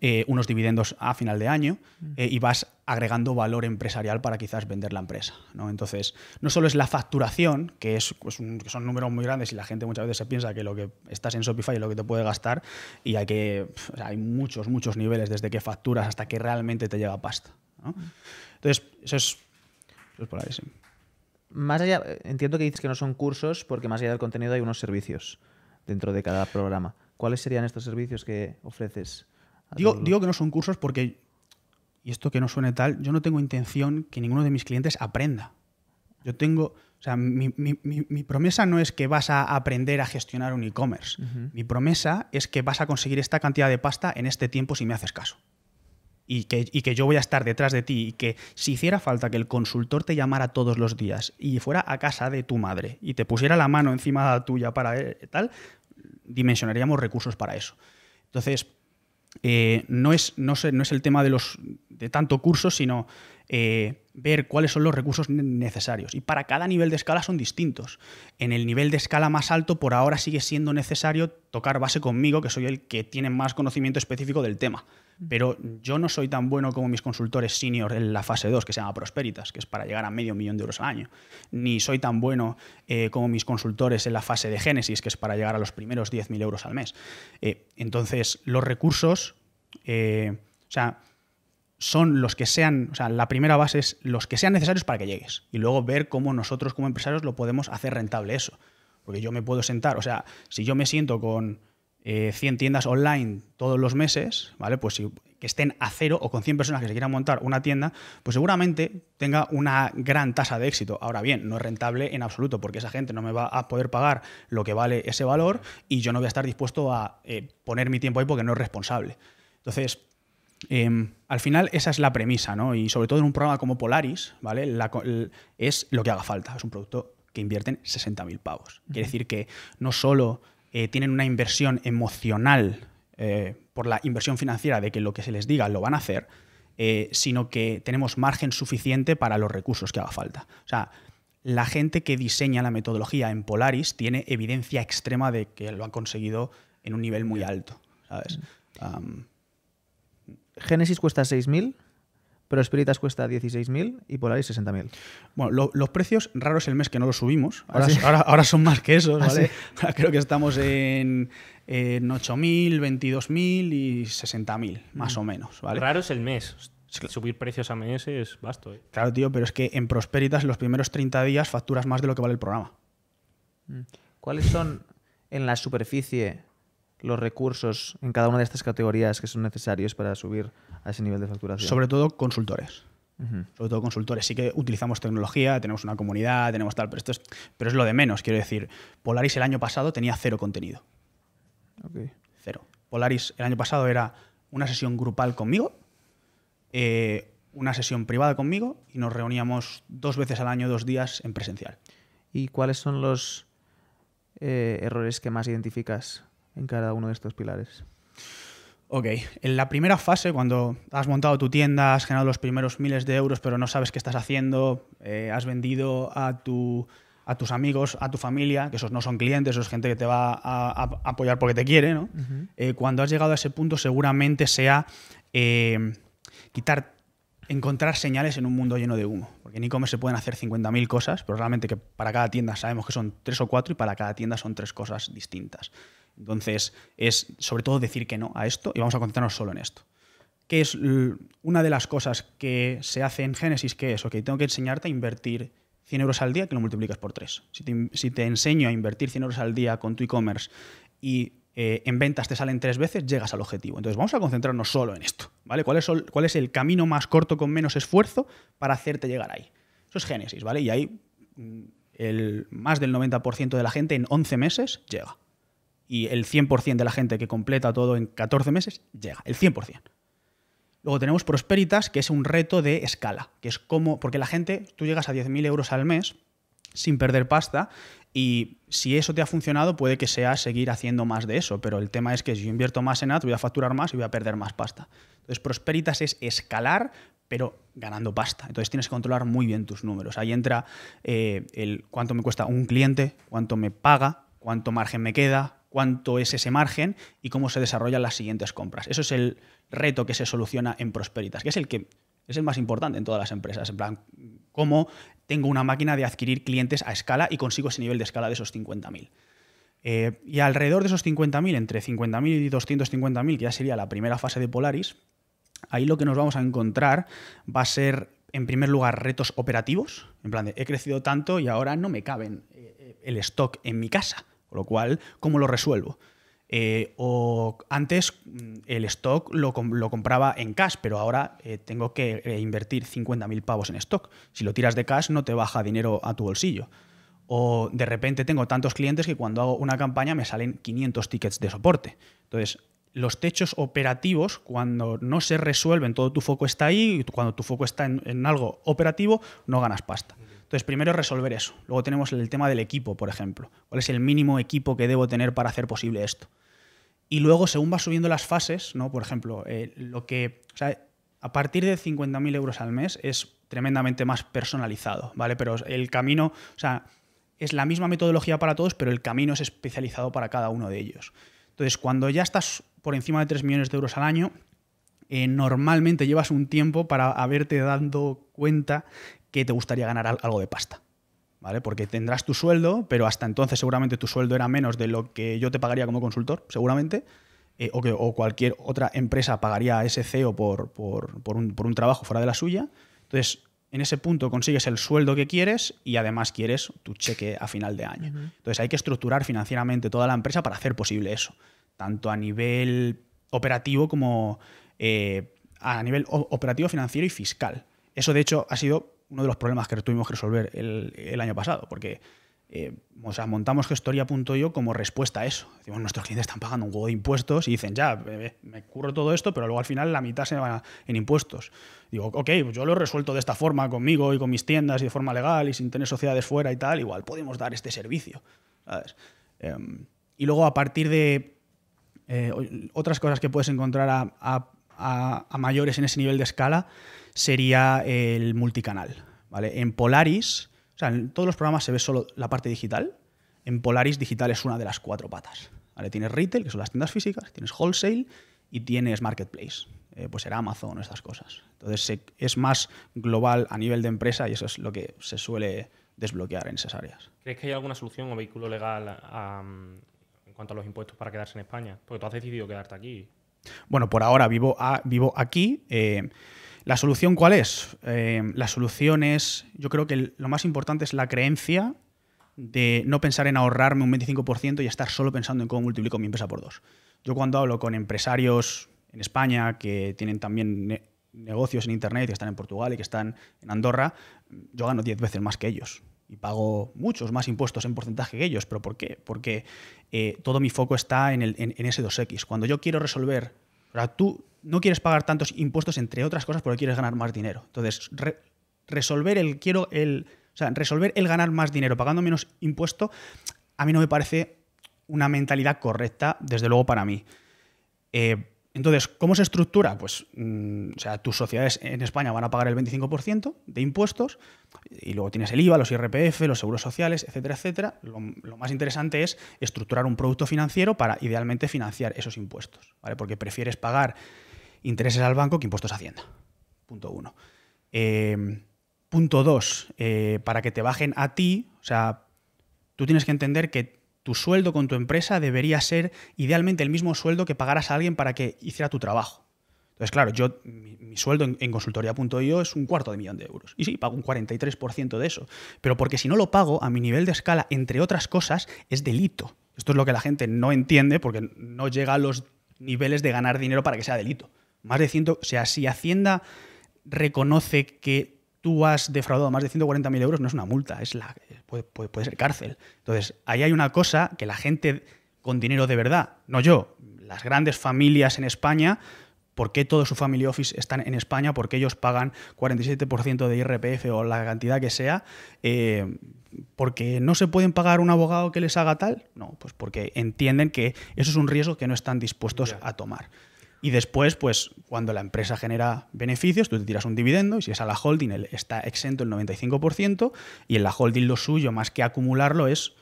eh, unos dividendos a final de año mm. y vas agregando valor empresarial para quizás vender la empresa. Entonces, no solo es la facturación, que, es, pues, son números muy grandes y la gente muchas veces se piensa que lo que estás en Shopify es lo que te puede gastar y hay, que, hay muchos, muchos niveles desde que facturas hasta que realmente te llega pasta. Mm. Entonces, eso es, eso más allá, entiendo que dices que no son cursos porque más allá del contenido hay unos servicios dentro de cada programa. ¿Cuáles serían estos servicios que ofreces? Digo, digo que no son cursos porque, y esto que no suene tal, yo no tengo intención que ninguno de mis clientes aprenda. Yo tengo, o sea, mi, promesa no es que vas a aprender a gestionar un e-commerce. Mi promesa es que vas a conseguir esta cantidad de pasta en este tiempo si me haces caso y que, yo voy a estar detrás de ti y que si hiciera falta que el consultor te llamara todos los días y fuera a casa de tu madre y te pusiera la mano encima de tuya para eh, tal, dimensionaríamos recursos para eso. Entonces, eh, no, es, no, no es el tema de, los, de tanto curso, sino eh, ver cuáles son los recursos necesarios. Y para cada nivel de escala son distintos. En el nivel de escala más alto, por ahora sigue siendo necesario tocar base conmigo, que soy el que tiene más conocimiento específico del tema. Pero yo no soy tan bueno como mis consultores senior en la fase 2, que se llama Prosperitas, que es para llegar a medio millón de euros al año. Ni soy tan bueno eh, como mis consultores en la fase de Génesis, que es para llegar a los primeros 10.000 euros al mes. Eh, entonces, los recursos, o sea, son los que sean, o sea, la primera base es los que sean necesarios para que llegues y luego ver cómo nosotros como empresarios lo podemos hacer rentable eso. Porque yo me puedo sentar, o sea, si yo me siento con 100 eh, tiendas online todos los meses, ¿vale? Pues si, que estén a cero o con 100 personas que se quieran montar una tienda, pues seguramente tenga una gran tasa de éxito. Ahora bien, no es rentable en absoluto porque esa gente no me va a poder pagar lo que vale ese valor y yo no voy a estar dispuesto a eh, poner mi tiempo ahí porque no es responsable. Entonces, Em, al final esa es la premisa, ¿no? Y sobre todo en un programa como Polaris, ¿vale? es lo que haga falta, es un producto que invierten 60.000 pavos. Quiere decir que no solo eh, tienen una inversión emocional eh, por la inversión financiera de que lo que se les diga lo van a hacer, eh, sino que tenemos margen suficiente para los recursos que haga falta. O sea, la gente que diseña la metodología en Polaris tiene evidencia extrema de que lo han conseguido en un nivel muy alto. ¿sabes? Genesis cuesta 6.000, pero cuesta 16.000 y Polaris 60.000. Bueno, los precios raros el mes que no los subimos. Ah, ahora, son más que esos, ah, ¿vale? creo que estamos en, 8.000, 22.000 y 60.000, más mm. o menos, ¿vale? Raro es el mes. Subir precios a meses es vasto. ¿eh? Claro, tío, pero es que en Prosperitas los primeros 30 días facturas más de lo que vale el programa. Mm. ¿Cuáles son en la superficie los recursos en cada una de estas categorías que son necesarios para subir a ese nivel de facturación? Sobre todo consultores. Sobre todo consultores. Sí que utilizamos tecnología, tenemos una comunidad, tenemos tal, pero esto es, pero es lo de menos. Quiero decir, Polaris el año pasado tenía cero contenido. Cero. Polaris el año pasado era una sesión grupal conmigo, eh, una sesión privada conmigo y nos reuníamos dos veces al año, dos días en presencial. ¿Y cuáles son los eh, errores que más identificas en cada uno de estos pilares? Ok, en la primera fase, cuando has montado tu tienda, has generado los primeros miles de euros, pero no sabes qué estás haciendo, eh, has vendido a, a tus amigos, a tu familia, que esos no son clientes, esos es gente que te va a, apoyar porque te quiere, eh, cuando has llegado a ese punto seguramente sea eh, quitar encontrar señales en un mundo lleno de humo. Porque en e-commerce se pueden hacer 50.000 cosas, pero realmente que para cada tienda sabemos que son tres o cuatro y para cada tienda son tres cosas distintas. Entonces, es sobre todo decir que no a esto y vamos a concentrarnos solo en esto. que es una de las cosas que se hace en Génesis? que es? que tengo que enseñarte a invertir 100 euros al día que lo multiplicas por 3. Si te, enseño a invertir 100 euros al día con tu e-commerce y eh, en ventas te salen tres veces, llegas al objetivo. Entonces vamos a concentrarnos solo en esto. ¿vale? ¿Cuál, es, ¿Cuál es el camino más corto con menos esfuerzo para hacerte llegar ahí? Eso es Génesis, ¿vale? Y ahí mm, el, más del 90% de la gente en 11 meses llega y el 100% de la gente que completa todo en 14 meses llega, el 100%. Luego tenemos Prosperitas, que es un reto de escala, que es como, porque la gente, tú llegas a 10.000 euros al mes sin perder pasta y si eso te ha funcionado puede que sea seguir haciendo más de eso, pero el tema es que si yo invierto más en ad, voy a facturar más y voy a perder más pasta. Entonces Prosperitas es escalar pero ganando pasta. Entonces tienes que controlar muy bien tus números. Ahí entra eh, el cuánto me cuesta un cliente, cuánto me paga, cuánto margen me queda, cuánto es ese margen y cómo se desarrollan las siguientes compras. Eso es el reto que se soluciona en Prosperitas, que es el que es el más importante en todas las empresas. En plan, cómo tengo una máquina de adquirir clientes a escala y consigo ese nivel de escala de esos 50.000. Eh, y alrededor de esos 50.000, entre 50.000 y 250.000, que ya sería la primera fase de Polaris, ahí lo que nos vamos a encontrar va a ser, en primer lugar, retos operativos. En plan, he crecido tanto y ahora no me caben eh, eh, el stock en mi casa. Con lo cual, ¿cómo lo resuelvo? Eh, o antes mm, el stock lo, compraba en cash, pero ahora eh, tengo que eh, invertir 50.000 pavos en stock. Si lo tiras de cash no te baja dinero a tu bolsillo. O de repente tengo tantos clientes que cuando hago una campaña me salen 500 tickets de soporte. Entonces, los techos operativos, cuando no se resuelven, todo tu foco está ahí, cuando tu foco está en algo operativo, no ganas pasta. Entonces, primero resolver eso. Luego tenemos el tema del equipo, por ejemplo. ¿Cuál es el mínimo equipo que debo tener para hacer posible esto? Y luego, según va subiendo las fases, ¿no? por ejemplo, eh, lo que, o sea, a partir de 50.000 euros al mes es tremendamente más personalizado, ¿vale? Pero el camino, o sea, es la misma metodología para todos, pero el camino es especializado para cada uno de ellos. Entonces, cuando ya estás por encima de 3 millones de euros al año, eh, normalmente llevas un tiempo para haberte dado cuenta que te gustaría ganar algo de pasta. ¿Vale? Porque tendrás tu sueldo, pero hasta entonces seguramente tu sueldo era menos de lo que yo te pagaría como consultor, seguramente, eh, o, que, cualquier otra empresa pagaría a ese CEO por, un, trabajo fuera de la suya. Entonces, en ese punto consigues el sueldo que quieres y además quieres tu cheque a final de año. Entonces, hay que estructurar financieramente toda la empresa para hacer posible eso, tanto a nivel operativo como eh, a nivel operativo, financiero y fiscal. Eso, de hecho, ha sido uno de los problemas que tuvimos que resolver el, año pasado, porque eh, o sea, montamos gestoria.io como respuesta a eso. Decimos, nuestros clientes están pagando un juego de impuestos y dicen, ya, me curro todo esto, pero luego al final la mitad se va en impuestos. Digo, ok, pues yo lo he resuelto de esta forma conmigo y con mis tiendas y de forma legal y sin tener sociedades fuera y tal, igual podemos dar este servicio. Em, y luego a partir de eh, otras cosas que puedes encontrar a mayores en ese nivel de escala, sería el multicanal. ¿vale? En Polaris, o sea, en todos los programas se ve solo la parte digital. En Polaris, digital es una de las cuatro patas. ¿vale? Tienes retail, que son las tiendas físicas, tienes wholesale y tienes marketplace. Eh, pues será Amazon, estas cosas. Entonces es más global a nivel de empresa y eso es lo que se suele desbloquear en esas áreas. ¿Crees que hay alguna solución o vehículo legal en cuanto a los impuestos para quedarse en España? Porque tú has decidido quedarte aquí. Bueno, por ahora vivo, vivo aquí. Eh, ¿La solución cuál es? Eh, la solución es, yo creo que lo más importante es la creencia de no pensar en ahorrarme un 25% y estar solo pensando en cómo multiplico mi empresa por dos. Yo cuando hablo con empresarios en España que tienen también negocios en Internet, que están en Portugal y que están en Andorra, yo gano 10 veces más que ellos y pago muchos más impuestos en porcentaje que ellos. ¿Pero por qué? Porque eh, todo mi foco está en, en ese 2X. Cuando yo quiero resolver o sea, tú no quieres pagar tantos impuestos, entre otras cosas, porque quieres ganar más dinero. Entonces, resolver el quiero el. O sea, resolver el ganar más dinero pagando menos impuesto, a mí no me parece una mentalidad correcta, desde luego para mí. Eh, entonces, ¿cómo se estructura? Pues, mm, o sea, tus sociedades en España van a pagar el 25% de impuestos y luego tienes el IVA, los IRPF, los seguros sociales, etcétera, etcétera. Lo, más interesante es estructurar un producto financiero para idealmente financiar esos impuestos, ¿vale? Porque prefieres pagar intereses al banco que impuestos a Hacienda. Punto uno. Eh, punto dos, eh, para que te bajen a ti, o sea, tú tienes que entender que tu sueldo con tu empresa debería ser idealmente el mismo sueldo que pagaras a alguien para que hiciera tu trabajo. Entonces, claro, yo, mi, sueldo en, en consultoría.io es un cuarto de millón de euros. Y sí, pago un 43% de eso. Pero porque si no lo pago, a mi nivel de escala, entre otras cosas, es delito. Esto es lo que la gente no entiende porque no llega a los niveles de ganar dinero para que sea delito. Más de ciento, o sea, si Hacienda reconoce que tú has defraudado más de 140.000 euros, no es una multa, es la, puede, puede, ser cárcel. Entonces, ahí hay una cosa que la gente con dinero de verdad, no yo, las grandes familias en España, ¿por qué todo su family office están en España? ¿Por qué ellos pagan 47% de IRPF o la cantidad que sea? Eh, ¿Porque no se pueden pagar un abogado que les haga tal? No, pues porque entienden que eso es un riesgo que no están dispuestos a tomar. Y después, pues cuando la empresa genera beneficios, tú te tiras un dividendo y si es a la holding está exento el 95% y en la holding lo suyo, más que acumularlo, es,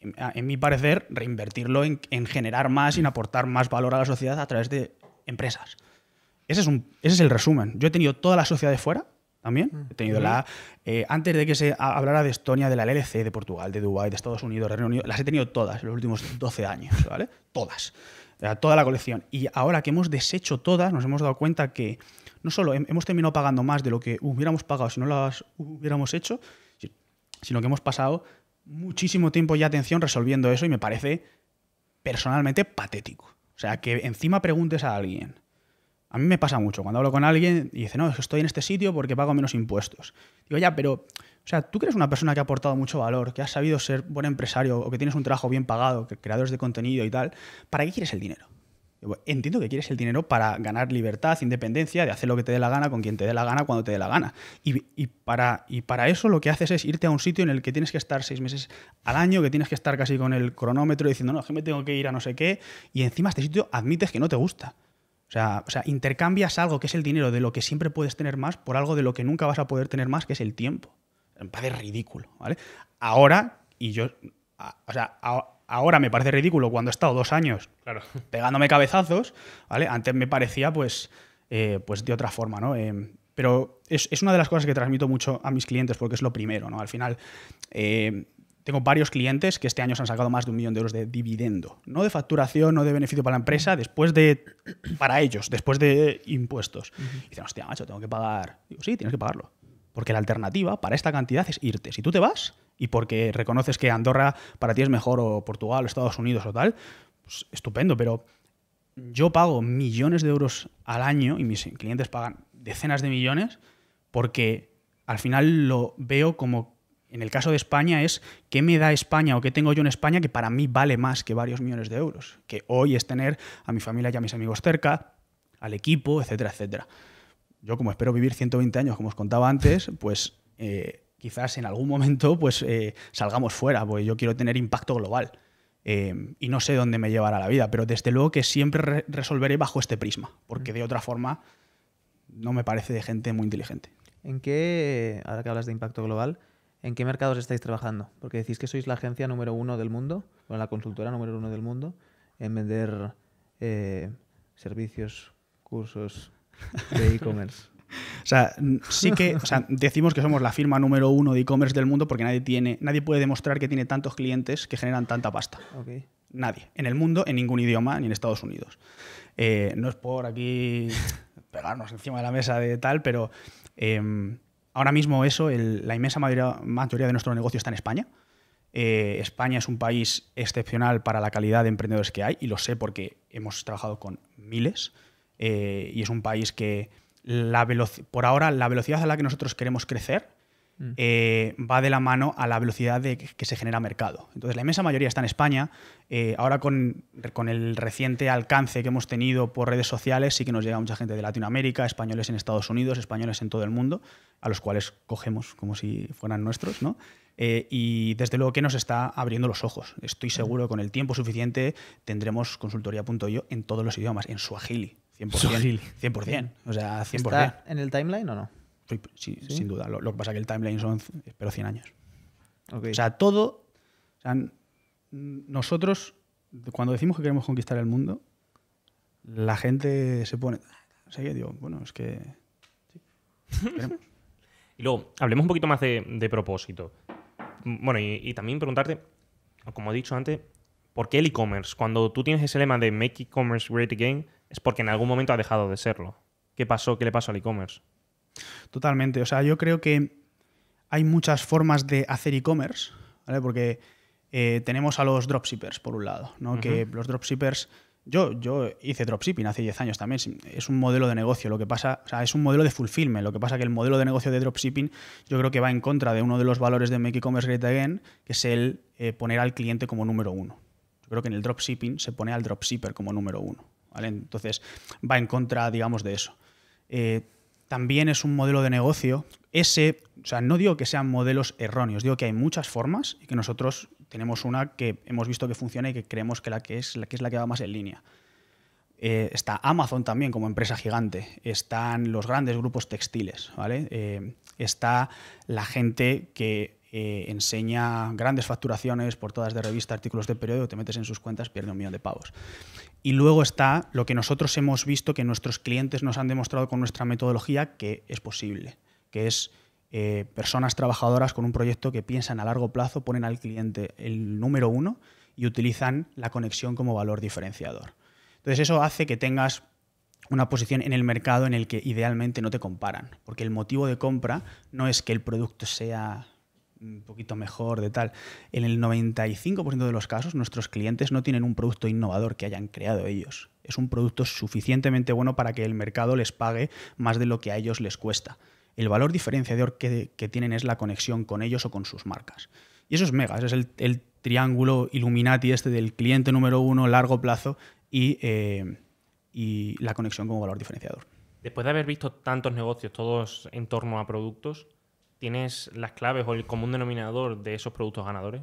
en mi parecer, reinvertirlo en, generar más y en aportar más valor a la sociedad a través de empresas. Ese es, un, ese es el resumen. Yo he tenido toda la sociedad de fuera, también. Mm, he tenido la. Eh, antes de que se hablara de Estonia, de la LLC, de Portugal, de Dubái, de Estados Unidos, Reino Unido, las he tenido todas en los últimos 12 años, ¿vale? Todas toda la colección. Y ahora que hemos deshecho todas, nos hemos dado cuenta que no solo hemos terminado pagando más de lo que hubiéramos pagado si no las hubiéramos hecho, sino que hemos pasado muchísimo tiempo y atención resolviendo eso y me parece personalmente patético. O sea, que encima preguntes a alguien. A mí me pasa mucho cuando hablo con alguien y dice, no, estoy en este sitio porque pago menos impuestos. Digo, ya, pero o sea, tú que eres una persona que ha aportado mucho valor, que has sabido ser buen empresario o que tienes un trabajo bien pagado, que creadores de contenido y tal, ¿para qué quieres el dinero? Pues, entiendo que quieres el dinero para ganar libertad, independencia, de hacer lo que te dé la gana, con quien te dé la gana, cuando te dé la gana. Y, para, eso lo que haces es irte a un sitio en el que tienes que estar seis meses al año, que tienes que estar casi con el cronómetro diciendo, no, es que me tengo que ir a no sé qué, y encima este sitio admites que no te gusta. o sea, intercambias algo que es el dinero de lo que siempre puedes tener más por algo de lo que nunca vas a poder tener más, que es el tiempo me parece ridículo, ¿vale? Ahora, y yo, sea, ahora me parece ridículo cuando he estado dos años pegándome cabezazos, Antes me parecía, pues, eh, pues de otra forma, ¿no? Eh, pero es, una de las cosas que transmito mucho a mis clientes porque es lo primero, ¿no? Al final, eh, tengo varios clientes que este año se han sacado más de un millón de euros de dividendo. No de facturación, no de beneficio para la empresa, después de. para ellos, después de impuestos. Y dicen, hostia, macho, tengo que pagar. Digo, sí, tienes que pagarlo. Porque la alternativa para esta cantidad es irte. Si tú te vas y porque reconoces que Andorra para ti es mejor o Portugal, o Estados Unidos o tal, pues estupendo, pero yo pago millones de euros al año y mis clientes pagan decenas de millones porque al final lo veo como en el caso de España es qué me da España o qué tengo yo en España que para mí vale más que varios millones de euros, que hoy es tener a mi familia y a mis amigos cerca, al equipo, etcétera, etcétera yo como espero vivir 120 años, como os contaba antes, pues eh, quizás en algún momento pues eh, salgamos fuera, porque yo quiero tener impacto global. Eh, y no sé dónde me llevará la vida, pero desde luego que siempre resolveré bajo este prisma, porque mm. de otra forma no me parece de gente muy inteligente. ¿En qué, ahora que hablas de impacto global, en qué mercados estáis trabajando? Porque decís que sois la agencia número uno del mundo, o la consultora número uno del mundo, en vender servicios, cursos, de e-commerce. o sea, sí que o sea, decimos que somos la firma número uno de e-commerce del mundo porque nadie, tiene, nadie puede demostrar que tiene tantos clientes que generan tanta pasta. Nadie. En el mundo, en ningún idioma, ni en Estados Unidos. Eh, no es por aquí pegarnos encima de la mesa de tal, pero em, ahora mismo eso, la inmensa mayoría, de nuestro negocio está en España. Eh, España es un país excepcional para la calidad de emprendedores que hay y lo sé porque hemos trabajado con miles. Eh, y es un país que la por ahora la velocidad a la que nosotros queremos crecer mm. eh, va de la mano a la velocidad de que se genera mercado. Entonces la inmensa mayoría está en España. Eh, ahora con, el reciente alcance que hemos tenido por redes sociales sí que nos llega mucha gente de Latinoamérica, españoles en Estados Unidos, españoles en todo el mundo, a los cuales cogemos como si fueran nuestros, ¿no? y desde luego que nos está abriendo los ojos. Estoy seguro que con el tiempo suficiente tendremos consultoría.io en todos los idiomas, en suajili, 100%. 100%. O sea, ¿Está en el timeline o no? sin duda. Lo, que pasa es que el timeline son, espero, 100 años. O sea, todo. nosotros, cuando decimos que queremos conquistar el mundo, la gente se pone. O ah, sea, digo, bueno, es que. y luego, hablemos un poquito más de, propósito. Bueno, y, y también preguntarte, como he dicho antes, ¿por qué el e-commerce? Cuando tú tienes ese lema de Make e-commerce great again es porque en algún momento ha dejado de serlo. ¿Qué pasó? ¿Qué le pasó al e-commerce? Totalmente. O sea, yo creo que hay muchas formas de hacer e-commerce, ¿vale? Porque eh, tenemos a los dropshippers, por un lado, ¿no? Que los dropshippers. Yo, yo hice dropshipping hace 10 años también. Es un modelo de negocio. Lo que pasa, o sea, es un modelo de fulfillment. Lo que pasa que el modelo de negocio de dropshipping, yo creo que va en contra de uno de los valores de Make E-Commerce Great Again, que es el eh, poner al cliente como número uno. Yo creo que en el dropshipping se pone al dropshipper como número uno. Entonces va en contra, digamos, de eso. Eh, también es un modelo de negocio. Ese, o sea, no digo que sean modelos erróneos, digo que hay muchas formas y que nosotros tenemos una que hemos visto que funciona y que creemos que, la que, es, la que, es la que va más en línea. Eh, está Amazon también como empresa gigante, están los grandes grupos textiles, ¿vale? Eh, está la gente que eh, enseña grandes facturaciones, portadas de revista, artículos de periódico, te metes en sus cuentas, pierde un millón de pavos. Y luego está lo que nosotros hemos visto que nuestros clientes nos han demostrado con nuestra metodología que es posible, que es eh, personas trabajadoras con un proyecto que piensan a largo plazo, ponen al cliente el número uno y utilizan la conexión como valor diferenciador. Entonces eso hace que tengas una posición en el mercado en el que idealmente no te comparan, porque el motivo de compra no es que el producto sea un poquito mejor, de tal. En el 95% de los casos, nuestros clientes no tienen un producto innovador que hayan creado ellos. Es un producto suficientemente bueno para que el mercado les pague más de lo que a ellos les cuesta. El valor diferenciador que, tienen es la conexión con ellos o con sus marcas. Y eso es mega, es el, triángulo Illuminati este del cliente número uno, largo plazo y, eh, y la conexión como valor diferenciador. Después de haber visto tantos negocios, todos en torno a productos, ¿Tienes las claves o el común denominador de esos productos ganadores?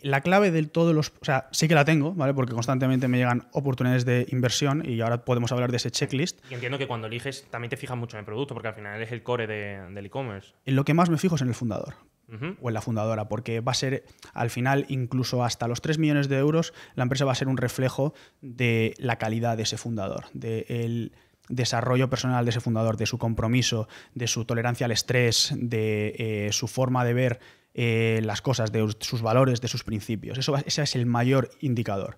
La clave de todos los. O sea, sí que la tengo, ¿vale? Porque constantemente me llegan oportunidades de inversión y ahora podemos hablar de ese checklist. Y entiendo que cuando eliges también te fijas mucho en el producto, porque al final es el core del e-commerce. En lo que más me fijo es en el fundador o en la fundadora, porque va a ser, al final, incluso hasta los 3 millones de euros, la empresa va a ser un reflejo de la calidad de ese fundador, de el desarrollo personal de ese fundador, de su compromiso, de su tolerancia al estrés, de eh, su forma de ver eh, las cosas, de sus valores, de sus principios. Eso, ese es el mayor indicador.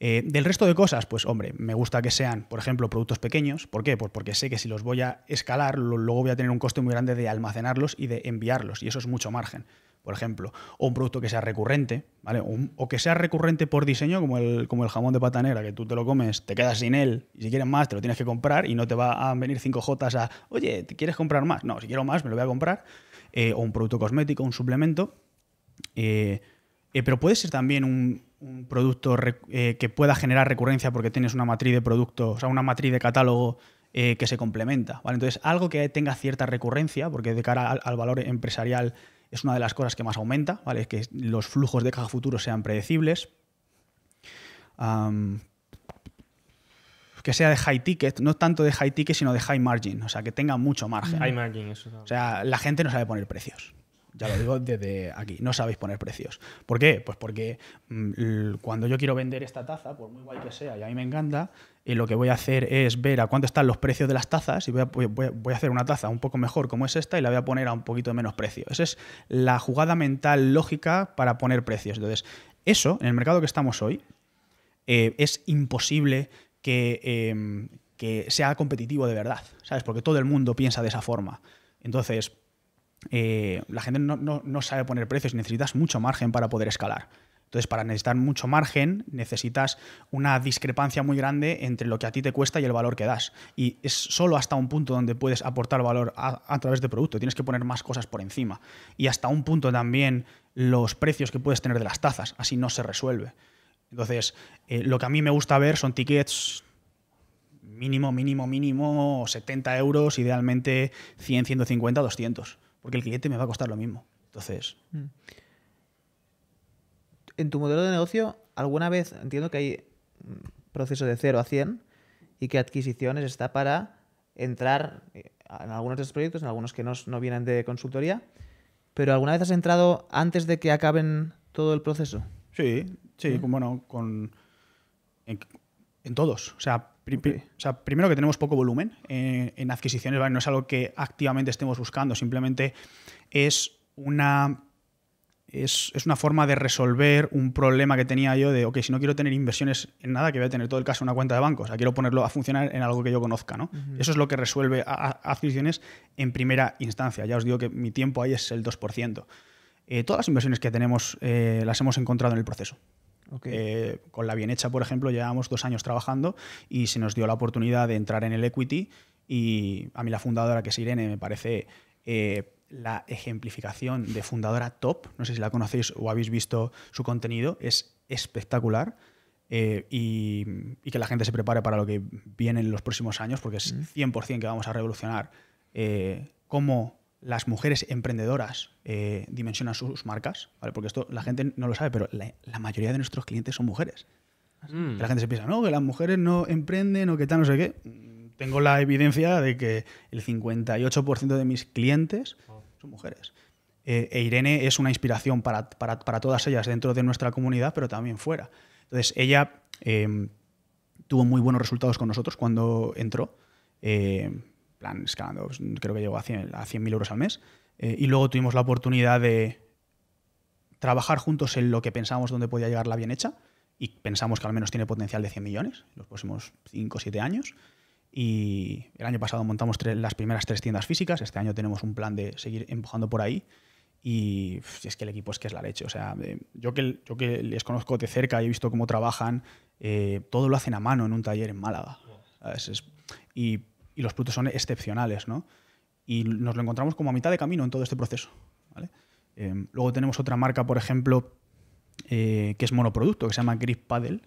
Eh, del resto de cosas, pues hombre, me gusta que sean, por ejemplo, productos pequeños. ¿Por qué? Pues porque sé que si los voy a escalar, luego voy a tener un coste muy grande de almacenarlos y de enviarlos, y eso es mucho margen por ejemplo, o un producto que sea recurrente, ¿vale? O, que sea recurrente por diseño, como el, como el jamón de patanera, que tú te lo comes, te quedas sin él, y si quieres más, te lo tienes que comprar y no te va a venir 5 j a, oye, ¿te quieres comprar más? No, si quiero más, me lo voy a comprar. Eh, o un producto cosmético, un suplemento. Eh, eh, pero puede ser también un, producto que pueda generar recurrencia porque tienes una matriz de productos, o sea, una matriz de catálogo que se complementa. ¿vale? Entonces, algo que tenga cierta recurrencia, porque de cara al valor empresarial es una de las cosas que más aumenta, ¿vale? Que los flujos de caja futuro sean predecibles. que sea de high ticket, no tanto de high ticket, sino de high margin, o sea, que tenga mucho margen. High margin, eso. O sea, la gente no sabe poner precios. Ya lo digo desde aquí, no sabéis poner precios. ¿Por qué? Pues porque mm, cuando yo quiero vender esta taza, por muy guay que sea, y a mí me encanta, y lo que voy a hacer es ver a cuánto están los precios de las tazas y voy a, hacer una taza un poco mejor como es esta y la voy a poner a un poquito menos precio. Esa es la jugada mental lógica para poner precios. Entonces, eso, en el mercado que estamos hoy, eh, es imposible em, que, sea competitivo de verdad, ¿sabes? Porque todo el mundo piensa de esa forma. Entonces, eh, la gente no sabe poner precios y necesitas mucho margen para poder escalar. Entonces, para necesitar mucho margen, necesitas una discrepancia muy grande entre lo que a ti te cuesta y el valor que das. Y es solo hasta un punto donde puedes aportar valor a, través de producto. Tienes que poner más cosas por encima. Y hasta un punto también los precios que puedes tener de las tazas. Así no se resuelve. Entonces, eh, lo que a mí me gusta ver son tickets mínimo, mínimo, mínimo, 70 euros, idealmente 100, 150, 200, porque el cliente me va a costar lo mismo. Entonces... Mm en tu modelo de negocio, alguna vez, entiendo que hay un proceso de 0 a 100 y que adquisiciones está para entrar eh, en algunos de estos proyectos, en algunos que no, no vienen de consultoría, pero ¿alguna vez has entrado antes de que acaben todo el proceso? Sí, sí, mm. bueno, con, en, todos. O sea, primero que tenemos poco volumen en, eh, en adquisiciones, ¿vale? no es algo que activamente estemos buscando, simplemente es una es, una forma de resolver un problema que tenía yo de, ok, si no quiero tener inversiones en nada, que voy a tener todo el caso una cuenta de banco. O sea, quiero ponerlo a funcionar en algo que yo conozca, ¿no? Eso es lo que resuelve a, en primera instancia. Ya os digo que mi tiempo ahí es el 2%. Eh, todas las inversiones que tenemos eh, las hemos encontrado en el proceso. Eh, con la Bienhecha, por ejemplo, llevábamos dos años trabajando y se nos dio la oportunidad de entrar en el equity y a mí la fundadora, que es Irene, me parece la ejemplificación de fundadora top, no sé si la conocéis o habéis visto su contenido, es espectacular. Eh, y, que la gente se prepare para lo que viene en los próximos años, porque es 100% mm. que vamos a revolucionar eh, cómo las mujeres emprendedoras eh, dimensionan sus marcas, ¿vale? porque esto la gente no lo sabe, pero la, mayoría de nuestros clientes son mujeres. Mm. la gente se piensa, no, que las mujeres no emprenden o qué tal, no sé qué. Mm, tengo la evidencia de que el 58% de mis clientes mujeres. Eh, e Irene es una inspiración para, para, para, todas ellas dentro de nuestra comunidad, pero también fuera. Entonces, ella em, tuvo muy buenos resultados con nosotros cuando entró, eh, creo que llegó a 100.000 a 100 euros al mes, eh, y luego tuvimos la oportunidad de trabajar juntos en lo que pensamos donde podía llegar la bien hecha, y pensamos que al menos tiene potencial de 100 millones en los próximos 5 o 7 años. Y el año pasado montamos las primeras tres tiendas físicas, este año tenemos un plan de seguir empujando por ahí. Y es que el equipo es que es la leche. O sea, yo, que, yo que les conozco de cerca y he visto cómo trabajan, eh, todo lo hacen a mano en un taller en Málaga. y, los productos son excepcionales, ¿no? Y nos lo encontramos como a mitad de camino en todo este proceso. Em, luego tenemos otra marca, por ejemplo, eh, que es monoproducto, que se llama Grip Paddle,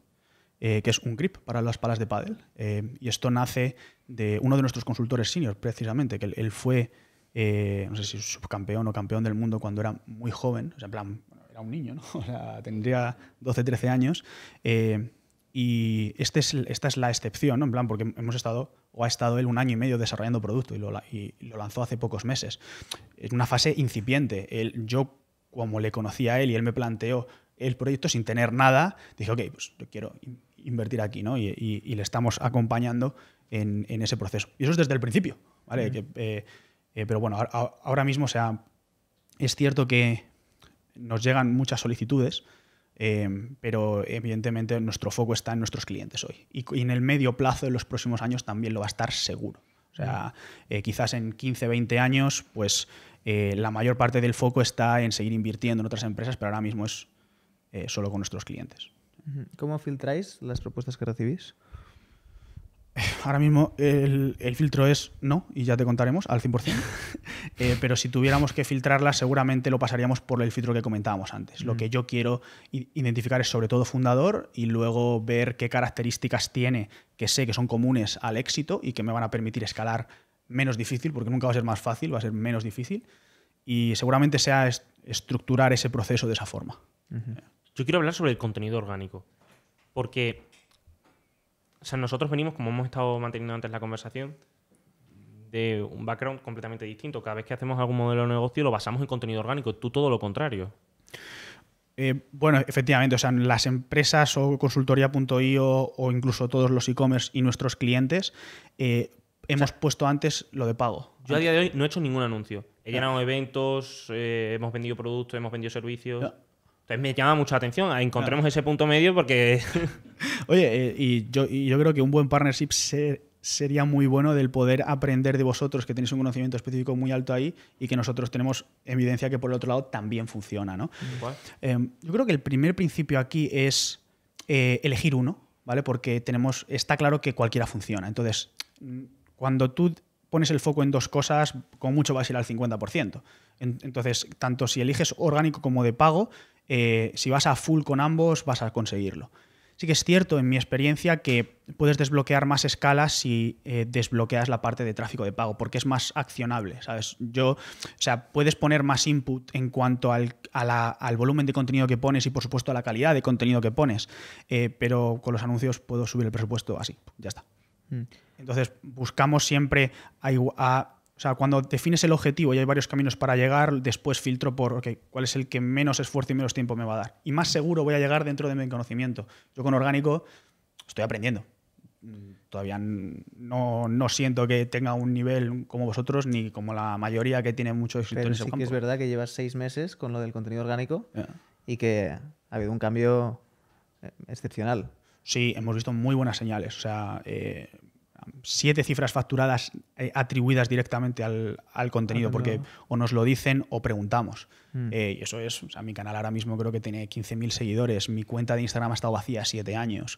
eh, que es un grip para las palas de pádel. Eh, y esto nace de uno de nuestros consultores senior, precisamente, que él, fue, eh, no sé si subcampeón o campeón del mundo cuando era muy joven, o sea, en plan, era un niño, ¿no? o sea, tendría 12, 13 años. y este es, esta es la excepción, ¿no? en plan, porque hemos estado o ha estado él un año y medio desarrollando producto y lo, lanzó hace pocos meses. Es una fase incipiente. yo, como le conocía a él y él me planteó el proyecto sin tener nada, dije, ok, pues yo quiero invertir aquí, ¿no? Y, le estamos acompañando en, ese proceso. Y eso es desde el principio, ¿vale? Eh, eh, pero bueno, ahora, mismo, o sea, es cierto que nos llegan muchas solicitudes, eh, pero evidentemente nuestro foco está en nuestros clientes hoy. Y, en el medio plazo, en los próximos años, también lo va a estar seguro. O sea, quizás en 15, 20 años, pues la mayor parte del foco está en seguir invirtiendo en otras empresas, pero ahora mismo es eh, solo con nuestros clientes. ¿Cómo filtráis las propuestas que recibís? Ahora mismo el, filtro es no, y ya te contaremos al 100%, eh, pero si tuviéramos que filtrarla seguramente lo pasaríamos por el filtro que comentábamos antes. Lo que yo quiero identificar es sobre todo fundador y luego ver qué características tiene que sé que son comunes al éxito y que me van a permitir escalar menos difícil, porque nunca va a ser más fácil, va a ser menos difícil, y seguramente sea estructurar ese proceso de esa forma. Yo quiero hablar sobre el contenido orgánico. Porque o sea, nosotros venimos, como hemos estado manteniendo antes la conversación, de un background completamente distinto. Cada vez que hacemos algún modelo de negocio lo basamos en contenido orgánico. Tú todo lo contrario. Eh, bueno, efectivamente, o sea, las empresas o consultoría.io o incluso todos los e-commerce y nuestros clientes eh, hemos puesto antes lo de pago. Yo a día de hoy no he hecho ningún anuncio. He llenado eventos, eh, hemos vendido productos, hemos vendido servicios. Entonces me llama mucha atención, encontremos ese punto medio porque... Oye, eh, y, yo, creo que un buen partnership sería muy bueno del poder aprender de vosotros, que tenéis un conocimiento específico muy alto ahí y que nosotros tenemos evidencia que por el otro lado también funciona. ¿no? Mm, em, yo creo que el primer principio aquí es eh, elegir uno, ¿vale? Porque tenemos, está claro que cualquiera funciona. Entonces, mm, cuando tú pones el foco en dos cosas, con mucho vas a ir al 50%. Entonces, tanto si eliges orgánico como de pago, eh, si vas a full con ambos vas a conseguirlo. Sí que es cierto en mi experiencia que puedes desbloquear más escalas si eh, desbloqueas la parte de tráfico de pago, porque es más accionable, ¿sabes? Yo, o sea, puedes poner más input en cuanto al, volumen de contenido que pones y, por supuesto, a la calidad de contenido que pones, eh, pero con los anuncios puedo subir el presupuesto así, ya está. Mm. Entonces, buscamos siempre a o sea, cuando defines el objetivo y hay varios caminos para llegar, después filtro por, ¿cuál es el que menos esfuerzo y menos tiempo me va a dar? Y más seguro voy a llegar dentro de mi conocimiento. Yo con orgánico estoy aprendiendo. Todavía no, no siento que tenga un nivel como vosotros ni como la mayoría que tiene mucho éxito en ese sí campo. Que es verdad que llevas seis meses con lo del contenido orgánico y que ha habido un cambio eh, excepcional. Sí, hemos visto muy buenas señales. O sea, eh, siete cifras facturadas eh, atribuidas directamente al, contenido, porque o nos lo dicen o preguntamos. Mm. Eh, y eso es, o mi canal ahora mismo creo que tiene 15.000 seguidores, mi cuenta de Instagram ha estado vacía siete años.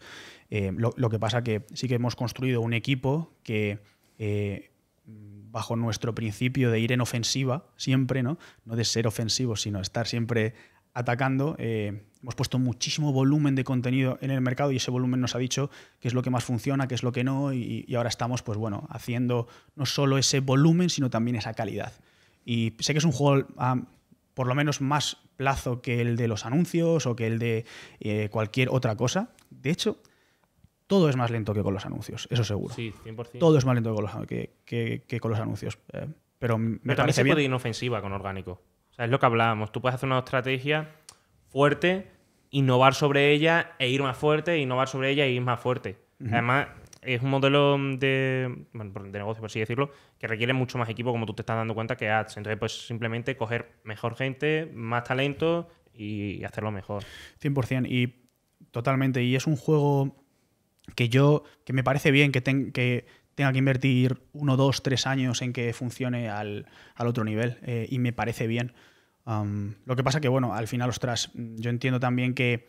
Eh, lo, que pasa que sí que hemos construido un equipo que bajo nuestro principio de ir en ofensiva siempre, ¿no? No de ser ofensivo, sino estar siempre atacando. Eh, hemos puesto muchísimo volumen de contenido en el mercado y ese volumen nos ha dicho qué es lo que más funciona, qué es lo que no, y, ahora estamos, pues bueno, haciendo no solo ese volumen, sino también esa calidad. Y sé que es un juego a por lo menos más plazo que el de los anuncios o que el de eh, cualquier otra cosa. De hecho, todo es más lento que con los anuncios, eso seguro. Sí, 100%. Todo es más lento que con los, que, con los anuncios. Eh, pero también se bien. puede inofensiva con orgánico es lo que hablábamos. Tú puedes hacer una estrategia fuerte, innovar sobre ella e ir más fuerte, innovar sobre ella e ir más fuerte. Además, es un modelo de, de negocio, por así decirlo, que requiere mucho más equipo, como tú te estás dando cuenta, que ads. Entonces, pues simplemente coger mejor gente, más talento y hacerlo mejor. 100%. Y totalmente. Y es un juego que yo, que me parece bien que, que tenga que invertir uno, dos, tres años en que funcione al, otro nivel. Eh, y me parece bien. lo que pasa que, bueno, al final, ostras, yo entiendo también que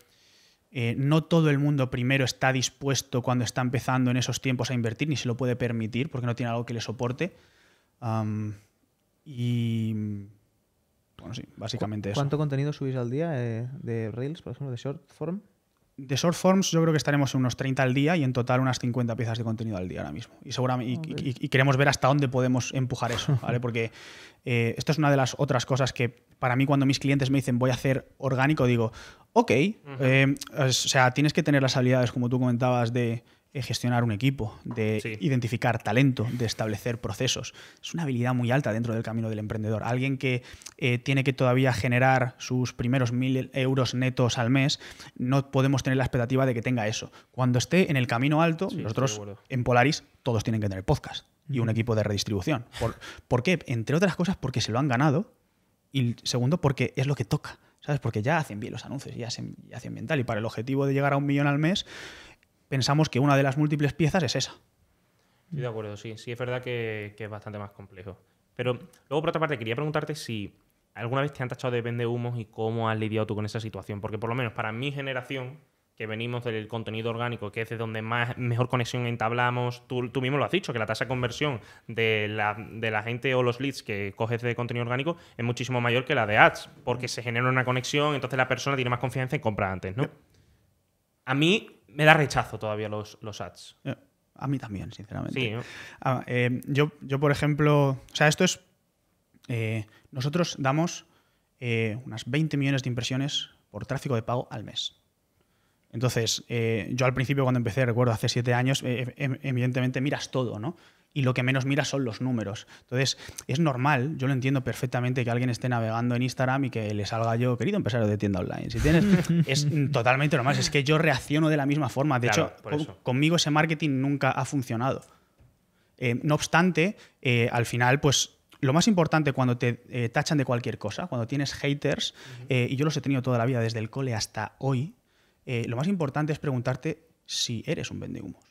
eh, no todo el mundo primero está dispuesto cuando está empezando en esos tiempos a invertir, ni se lo puede permitir porque no tiene algo que le soporte. y. Bueno, sí, básicamente eso. ¿Cuánto contenido subís al día eh, de Rails, por ejemplo, de short form? de short forms yo creo que estaremos en unos 30 al día y en total unas 50 piezas de contenido al día ahora mismo. Y, y, queremos ver hasta dónde podemos empujar eso, ¿vale? Porque eh, esto es una de las otras cosas que para mí cuando mis clientes me dicen voy a hacer orgánico, digo, ok, eh, o sea, tienes que tener las habilidades, como tú comentabas, de eh, gestionar un equipo, de identificar talento, de establecer procesos. Es una habilidad muy alta dentro del camino del emprendedor. Alguien que eh, tiene que todavía generar sus primeros mil euros netos al mes, no podemos tener la expectativa de que tenga eso. Cuando esté en el camino alto, nosotros en Polaris todos tienen que tener podcast y un equipo de redistribución. ¿Por, qué? Entre otras cosas porque se lo han ganado y segundo porque es lo que toca. ¿Sabes? Porque ya hacen bien los anuncios, ya ya hacen bien tal. Y para el objetivo de llegar a un millón al mes, pensamos que una de las múltiples piezas es esa. Estoy de acuerdo, sí, sí es verdad que, es bastante más complejo. Pero luego, por otra parte, quería preguntarte si alguna vez te han tachado de vende humos y cómo has lidiado tú con esa situación. Porque por lo menos para mi generación, que venimos del contenido orgánico, que es de donde más mejor conexión entablamos. Tú, mismo lo has dicho, que la tasa de conversión de la, gente o los leads que coges de contenido orgánico es muchísimo mayor que la de ads, porque se genera una conexión, entonces la persona tiene más confianza en comprar antes, ¿no? A mí, me da rechazo todavía los, ads. Eh, a mí también, sinceramente. Sí, ah, eh, yo, yo, por ejemplo, o sea, esto es... Eh, nosotros damos unas 20 millones de impresiones por tráfico de pago al mes. Entonces, yo al principio cuando empecé, recuerdo, hace 7 años, evidentemente miras todo, ¿no? y lo que menos mira son los números. Entonces, es normal, yo lo entiendo perfectamente que alguien esté navegando en Instagram y que le salga yo, querido empresario de tienda online. Si tienes, es totalmente normal. Es que yo reacciono de la misma forma. De hecho, conmigo ese marketing nunca ha funcionado. Eh, no obstante, eh, al final, pues lo más importante cuando te eh, tachan de cualquier cosa, cuando tienes haters, y yo los he tenido toda la vida, desde el cole hasta hoy, lo más importante es preguntarte si eres un vendehumos.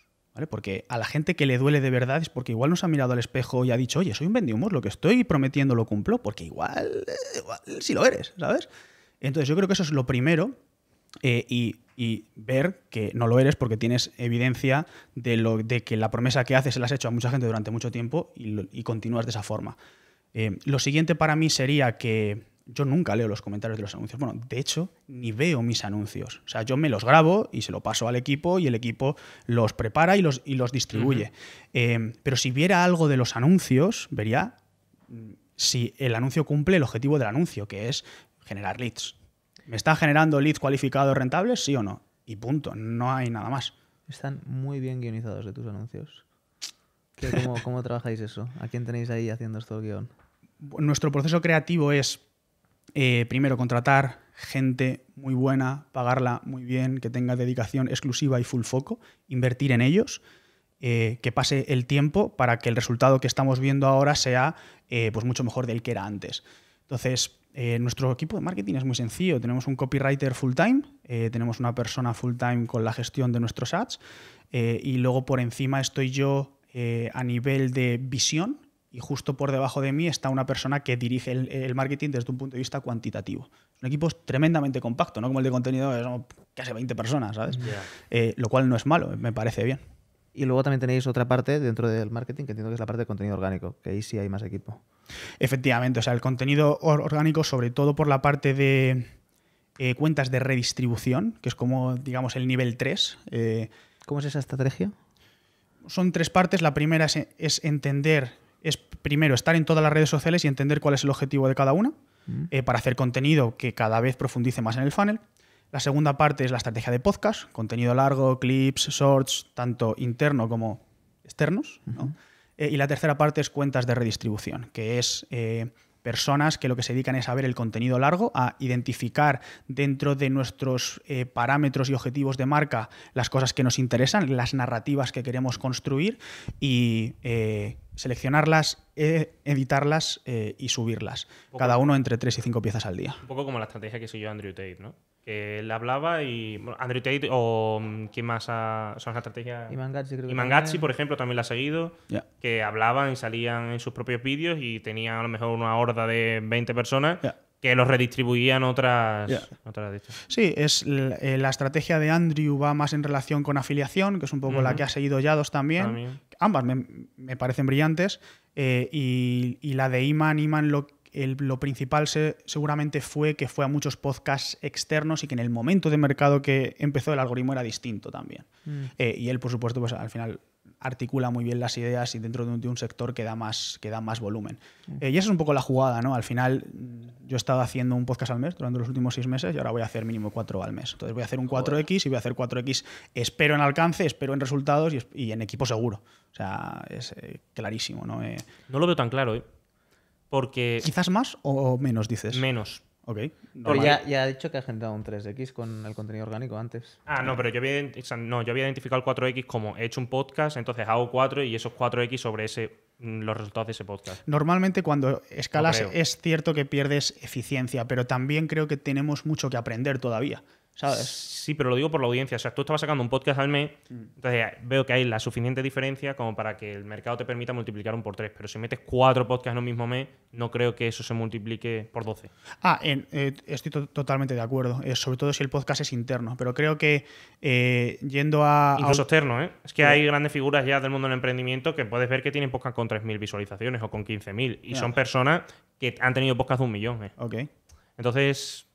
Porque a la gente que le duele de verdad es porque igual nos ha mirado al espejo y ha dicho, oye, soy un humor, lo que estoy prometiendo lo cumplo, porque igual, si eh, sí lo eres, ¿sabes? Entonces yo creo que eso es lo primero eh, y, ver que no lo eres porque tienes evidencia de, lo, de que la promesa que haces se la has hecho a mucha gente durante mucho tiempo y, continúas de esa forma. Eh, lo siguiente para mí sería que yo nunca leo los comentarios de los anuncios. Bueno, de hecho, ni veo mis anuncios. O sea, yo me los grabo y se lo paso al equipo y el equipo los prepara y los, y los distribuye. Em, pero si viera algo de los anuncios, vería mm, si el anuncio cumple el objetivo del anuncio, que es generar leads. ¿Me está generando leads cualificados rentables? Sí o no. Y punto, no hay nada más. Están muy bien guionizados de tus anuncios. ¿Cómo, ¿Cómo trabajáis eso? ¿A quién tenéis ahí haciendo esto el guión? Nuestro proceso creativo es eh, primero, contratar gente muy buena, pagarla muy bien, que tenga dedicación exclusiva y full foco, invertir en ellos, eh, que pase el tiempo para que el resultado que estamos viendo ahora sea eh, pues mucho mejor del que era antes. Entonces, nuestro equipo de marketing es muy sencillo. Tenemos un copywriter full time, tenemos una persona full time con la gestión de nuestros ads y luego por encima estoy yo a nivel de visión, y justo por debajo de mí está una persona que dirige el, marketing desde un punto de vista cuantitativo. Un equipo tremendamente compacto, no como el de contenido, que casi 20 personas, ¿sabes? Eh, lo cual no es malo, me parece bien. Y luego también tenéis otra parte dentro del marketing que entiendo que es la parte de contenido orgánico, que ahí sí hay más equipo. Efectivamente, o sea, el contenido orgánico, sobre todo por la parte de eh, cuentas de redistribución, que es como, digamos, el nivel 3. Eh, ¿Cómo es esa estrategia? Son tres partes. La primera es entender es primero estar en todas las redes sociales y entender cuál es el objetivo de cada una mm. eh, para hacer contenido que cada vez profundice más en el funnel. La segunda parte es la estrategia de podcast, contenido largo, clips, shorts, tanto interno como externos. Eh, y la tercera parte es cuentas de redistribución, que es eh, personas que lo que se dedican es a ver el contenido largo, a identificar dentro de nuestros parámetros y objetivos de marca las cosas que nos interesan, las narrativas que queremos construir y seleccionarlas, e, editarlas eh, y subirlas. cada uno entre tres y cinco piezas al día. Un poco como la estrategia que siguió Andrew Tate, ¿no? Que él hablaba y. Andrew Tate o. Mm, ¿Quién más son las estrategias? creo por ejemplo, también la ha seguido. Que hablaban y salían en sus propios vídeos y tenían a lo mejor una horda de 20 personas que los redistribuían otras, Sí, es eh, la estrategia de Andrew va más en relación con afiliación, que es un poco la que ha seguido Yados también. también. Ambas me, parecen brillantes. Eh, y, la de Iman, Iman lo, lo principal seguramente fue que fue a muchos podcasts externos y que en el momento de mercado que empezó el algoritmo era distinto también. Mm. Eh, y él, por supuesto, pues al final articula muy bien las ideas y dentro de un, sector que da más, que da más volumen. Eh, y esa es un poco la jugada, ¿no? Al final, yo he estado haciendo un podcast al mes durante los últimos seis meses y ahora voy a hacer mínimo cuatro al mes. Entonces voy a hacer un 4X y voy a hacer 4X, espero en alcance, espero en resultados y, en equipo seguro. O sea, es eh, clarísimo, ¿no? Eh, no lo veo tan claro, ¿eh? Porque. ¿Quizás más o menos, dices? Menos. Ok. pero ya, ha dicho que ha generado un 3X con el contenido orgánico antes. Ah, no, pero yo había, identificado el 4X como he hecho un podcast, entonces hago 4 y esos 4X sobre ese mm, los resultados de ese podcast. Normalmente cuando escalas es cierto que pierdes eficiencia, pero también creo que tenemos mucho que aprender todavía. Sí, pero lo digo por la audiencia. O sea, tú estabas sacando un podcast al mes, mm. entonces eh, veo que hay la suficiente diferencia como para que el mercado te permita multiplicar un por tres. Pero si metes cuatro podcasts en un mismo mes, no creo que eso se multiplique por 12. Ah, eh, estoy totalmente de acuerdo. Eh, sobre todo si el podcast es interno. Pero creo que yendo a. Incluso externo, ¿eh? Es que hay grandes figuras ya del mundo del emprendimiento que puedes ver que tienen podcast con 3.000 visualizaciones o con 15.000. Y son personas que han tenido podcast de un millón. Ok. Entonces,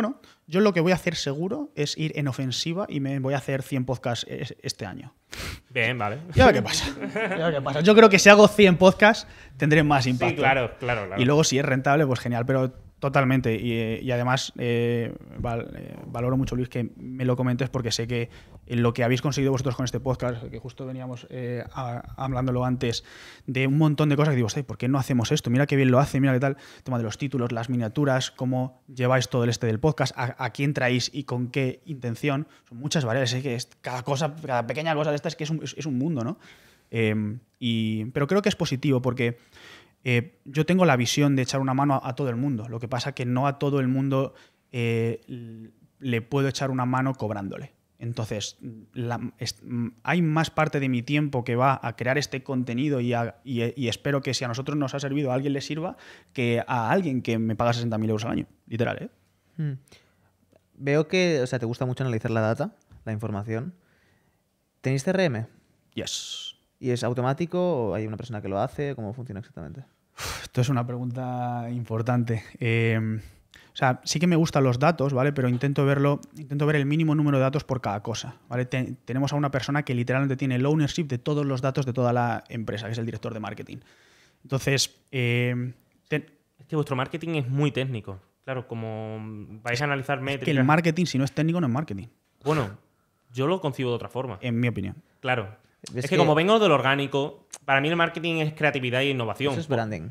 bueno, yo lo que voy a hacer seguro es ir en ofensiva y me voy a hacer 100 podcasts e-, este año. Bien, vale. Ya ver qué pasa. Yo creo que si hago 100 podcasts tendré más impacto. Sí, ¿eh? claro, claro, claro. Y luego si es rentable, pues genial. Pero Totalmente, y, eh, además eh, eh, valoro mucho, Luis, que me lo comentes porque sé que lo que habéis conseguido vosotros con este podcast, que justo veníamos hablándolo antes, de un montón de cosas que digo, ¿por qué no hacemos esto? Mira qué bien lo hace, mira qué tal, el tema de los títulos, las miniaturas, cómo lleváis todo el este del podcast, a, quién traéis y con qué intención. Son muchas variables, es que cada cosa, cada pequeña cosa de estas es que es un, mundo, ¿no? Em, pero creo que es positivo porque eh, yo tengo la visión de echar una mano a, todo el mundo. Lo que pasa que no a todo el mundo eh, le puedo echar una mano cobrándole. Entonces, hay más parte de mi tiempo que va a crear este contenido y, espero que si a nosotros nos ha servido, a alguien le sirva, que a alguien que me paga 60.000 euros al año. Literal, ¿eh? Hmm. Veo que, o sea, te gusta mucho analizar la data, la información. ¿Tenéis CRM? Yes. ¿Y es automático o hay una persona que lo hace? ¿Cómo funciona exactamente? Esto es una pregunta importante. Em, o sea, sí que me gustan los datos, ¿vale? Pero intento verlo, intento ver el mínimo número de datos por cada cosa, ¿vale? tenemos a una persona que literalmente tiene el ownership de todos los datos de toda la empresa, que es el director de marketing. Entonces, em, es que vuestro marketing es muy técnico. Claro, como vais a analizar métricas. que el marketing, si no es técnico, no es marketing. Bueno, yo lo concibo de otra forma. En mi opinión. Claro, es, que, como vengo del orgánico, para mí el marketing es creatividad e innovación. Eso es branding.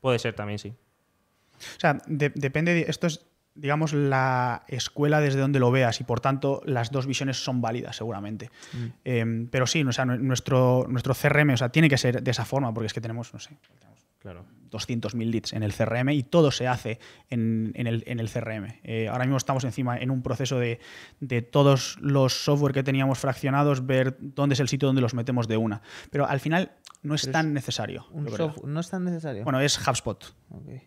Puede ser también, sí. O sea, depende. De, esto es digamos, la escuela desde donde lo veas y por tanto las dos visiones son válidas seguramente. Mm. Em, pero sí, o nuestro, nuestro CRM, o sea, tiene que ser de esa forma porque es que tenemos, no sé, tenemos claro. 200.000 leads en el CRM y todo se hace en, el, en el, CRM. Eh, ahora mismo estamos encima en un proceso de, todos los software que teníamos fraccionados, ver dónde es el sitio donde los metemos de una. Pero al final no es tan necesario. no es tan necesario. Bueno, es HubSpot.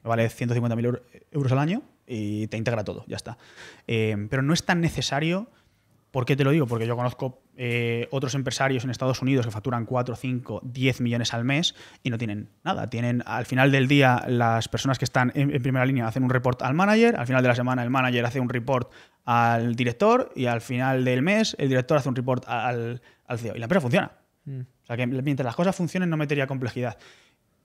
Vale 150.000 euros al año y te integra todo, ya está. Eh, pero no es tan necesario. ¿Por qué te lo digo? Porque yo conozco eh, otros empresarios en Estados Unidos que facturan 4, 5, 10 millones al mes y no tienen nada. Tienen al final del día las personas que están en, primera línea hacen un report al manager, al final de la semana el manager hace un report al director y al final del mes el director hace un report al, CEO. Y la empresa funciona. Mm. O sea que mientras las cosas funcionen no metería complejidad